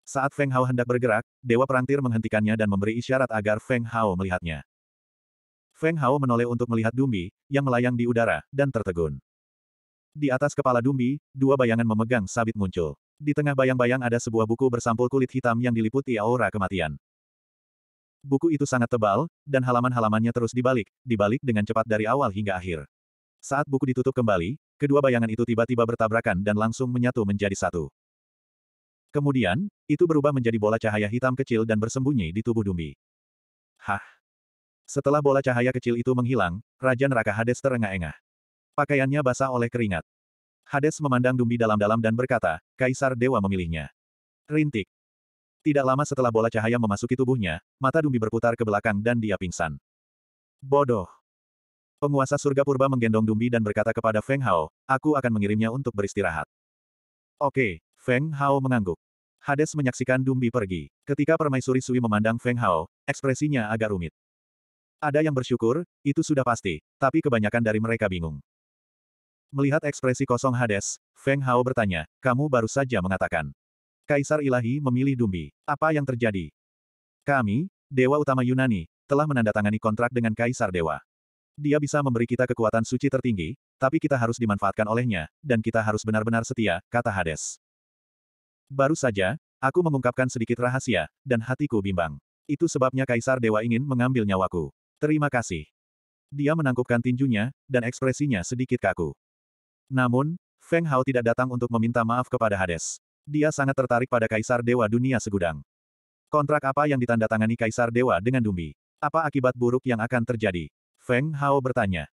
Saat Feng Hao hendak bergerak, Dewa Perangtir menghentikannya dan memberi isyarat agar Feng Hao melihatnya. Feng Hao menoleh untuk melihat Dumbi, yang melayang di udara, dan tertegun. Di atas kepala Dumbi, dua bayangan memegang sabit muncul. Di tengah bayang-bayang ada sebuah buku bersampul kulit hitam yang diliputi aura kematian. Buku itu sangat tebal, dan halaman-halamannya terus dibalik, dibalik dengan cepat dari awal hingga akhir. Saat buku ditutup kembali, kedua bayangan itu tiba-tiba bertabrakan dan langsung menyatu menjadi satu. Kemudian, itu berubah menjadi bola cahaya hitam kecil dan bersembunyi di tubuh Dumbi. Hah! Setelah bola cahaya kecil itu menghilang, Raja Neraka Hades terengah-engah. Pakaiannya basah oleh keringat. Hades memandang Dumbi dalam-dalam dan berkata, Kaisar Dewa memilihnya. Rintik. Tidak lama setelah bola cahaya memasuki tubuhnya, mata Dumbi berputar ke belakang dan dia pingsan. Bodoh. Penguasa surga purba menggendong Dumbi dan berkata kepada Feng Hao, aku akan mengirimnya untuk beristirahat. Oke, Feng Hao mengangguk. Hades menyaksikan Dumbi pergi. Ketika permaisuri Sui memandang Feng Hao, ekspresinya agak rumit. Ada yang bersyukur, itu sudah pasti, tapi kebanyakan dari mereka bingung. Melihat ekspresi kosong Hades, Feng Hao bertanya, kamu baru saja mengatakan. Kaisar Ilahi memilih Dumbi. Apa yang terjadi? Kami, Dewa Utama Yunani, telah menandatangani kontrak dengan Kaisar Dewa. Dia bisa memberi kita kekuatan suci tertinggi, tapi kita harus dimanfaatkan olehnya, dan kita harus benar-benar setia, kata Hades. Baru saja, aku mengungkapkan sedikit rahasia, dan hatiku bimbang. Itu sebabnya Kaisar Dewa ingin mengambil nyawaku. Terima kasih. Dia menangkupkan tinjunya, dan ekspresinya sedikit kaku. Namun, Feng Hao tidak datang untuk meminta maaf kepada Hades. Dia sangat tertarik pada Kaisar Dewa Dunia Segudang. Kontrak apa yang ditandatangani Kaisar Dewa dengan Dumi? Apa akibat buruk yang akan terjadi? Feng Hao bertanya.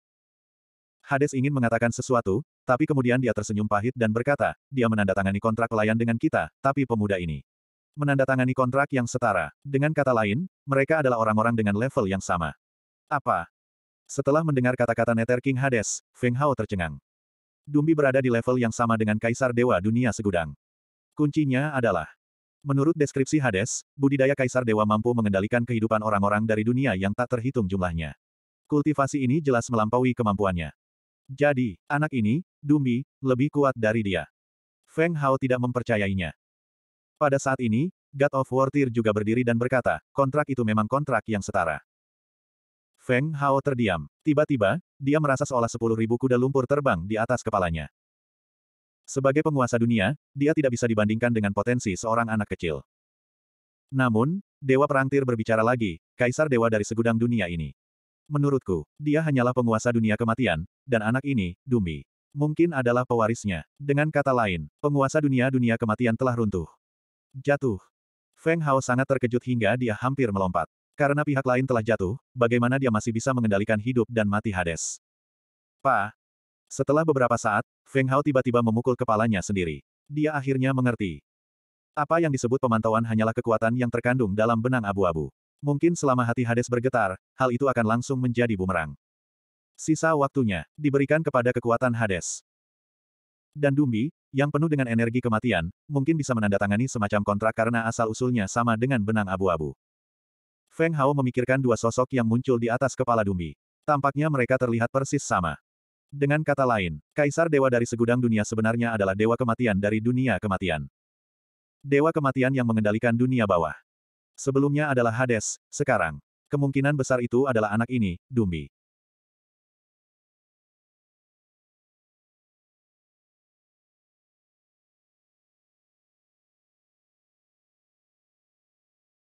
Hades ingin mengatakan sesuatu, tapi kemudian dia tersenyum pahit dan berkata, dia menandatangani kontrak layan dengan kita, tapi pemuda ini. Menandatangani kontrak yang setara. Dengan kata lain, mereka adalah orang-orang dengan level yang sama. Apa? Setelah mendengar kata-kata Nether King Hades, Feng Hao tercengang. Dumbi berada di level yang sama dengan Kaisar Dewa Dunia Segudang. Kuncinya adalah, menurut deskripsi Hades, budidaya Kaisar Dewa mampu mengendalikan kehidupan orang-orang dari dunia yang tak terhitung jumlahnya. Kultivasi ini jelas melampaui kemampuannya. Jadi, anak ini, Dumbi, lebih kuat dari dia. Feng Hao tidak mempercayainya. Pada saat ini, God of War Tier juga berdiri dan berkata, kontrak itu memang kontrak yang setara. Feng Hao terdiam. Tiba-tiba, dia merasa seolah sepuluh ribu kuda lumpur terbang di atas kepalanya. Sebagai penguasa dunia, dia tidak bisa dibandingkan dengan potensi seorang anak kecil. Namun, Dewa Perangtir berbicara lagi, kaisar dewa dari segudang dunia ini. Menurutku, dia hanyalah penguasa dunia kematian, dan anak ini, Dumi, Mungkin adalah pewarisnya. Dengan kata lain, penguasa dunia dunia kematian telah runtuh. Jatuh. Feng Hao sangat terkejut hingga dia hampir melompat. Karena pihak lain telah jatuh, bagaimana dia masih bisa mengendalikan hidup dan mati Hades? Pa. Setelah beberapa saat, Feng Hao tiba-tiba memukul kepalanya sendiri. Dia akhirnya mengerti. Apa yang disebut pemantauan hanyalah kekuatan yang terkandung dalam benang abu-abu. Mungkin selama hati Hades bergetar, hal itu akan langsung menjadi bumerang. Sisa waktunya, diberikan kepada kekuatan Hades. Dan Dumbi, yang penuh dengan energi kematian, mungkin bisa menandatangani semacam kontrak karena asal-usulnya sama dengan benang abu-abu. Feng Hao memikirkan dua sosok yang muncul di atas kepala Dumi. Tampaknya mereka terlihat persis sama. Dengan kata lain, Kaisar Dewa dari segudang dunia sebenarnya adalah Dewa Kematian dari dunia kematian. Dewa Kematian yang mengendalikan dunia bawah. Sebelumnya adalah Hades, sekarang. Kemungkinan besar itu adalah anak ini, Dumi.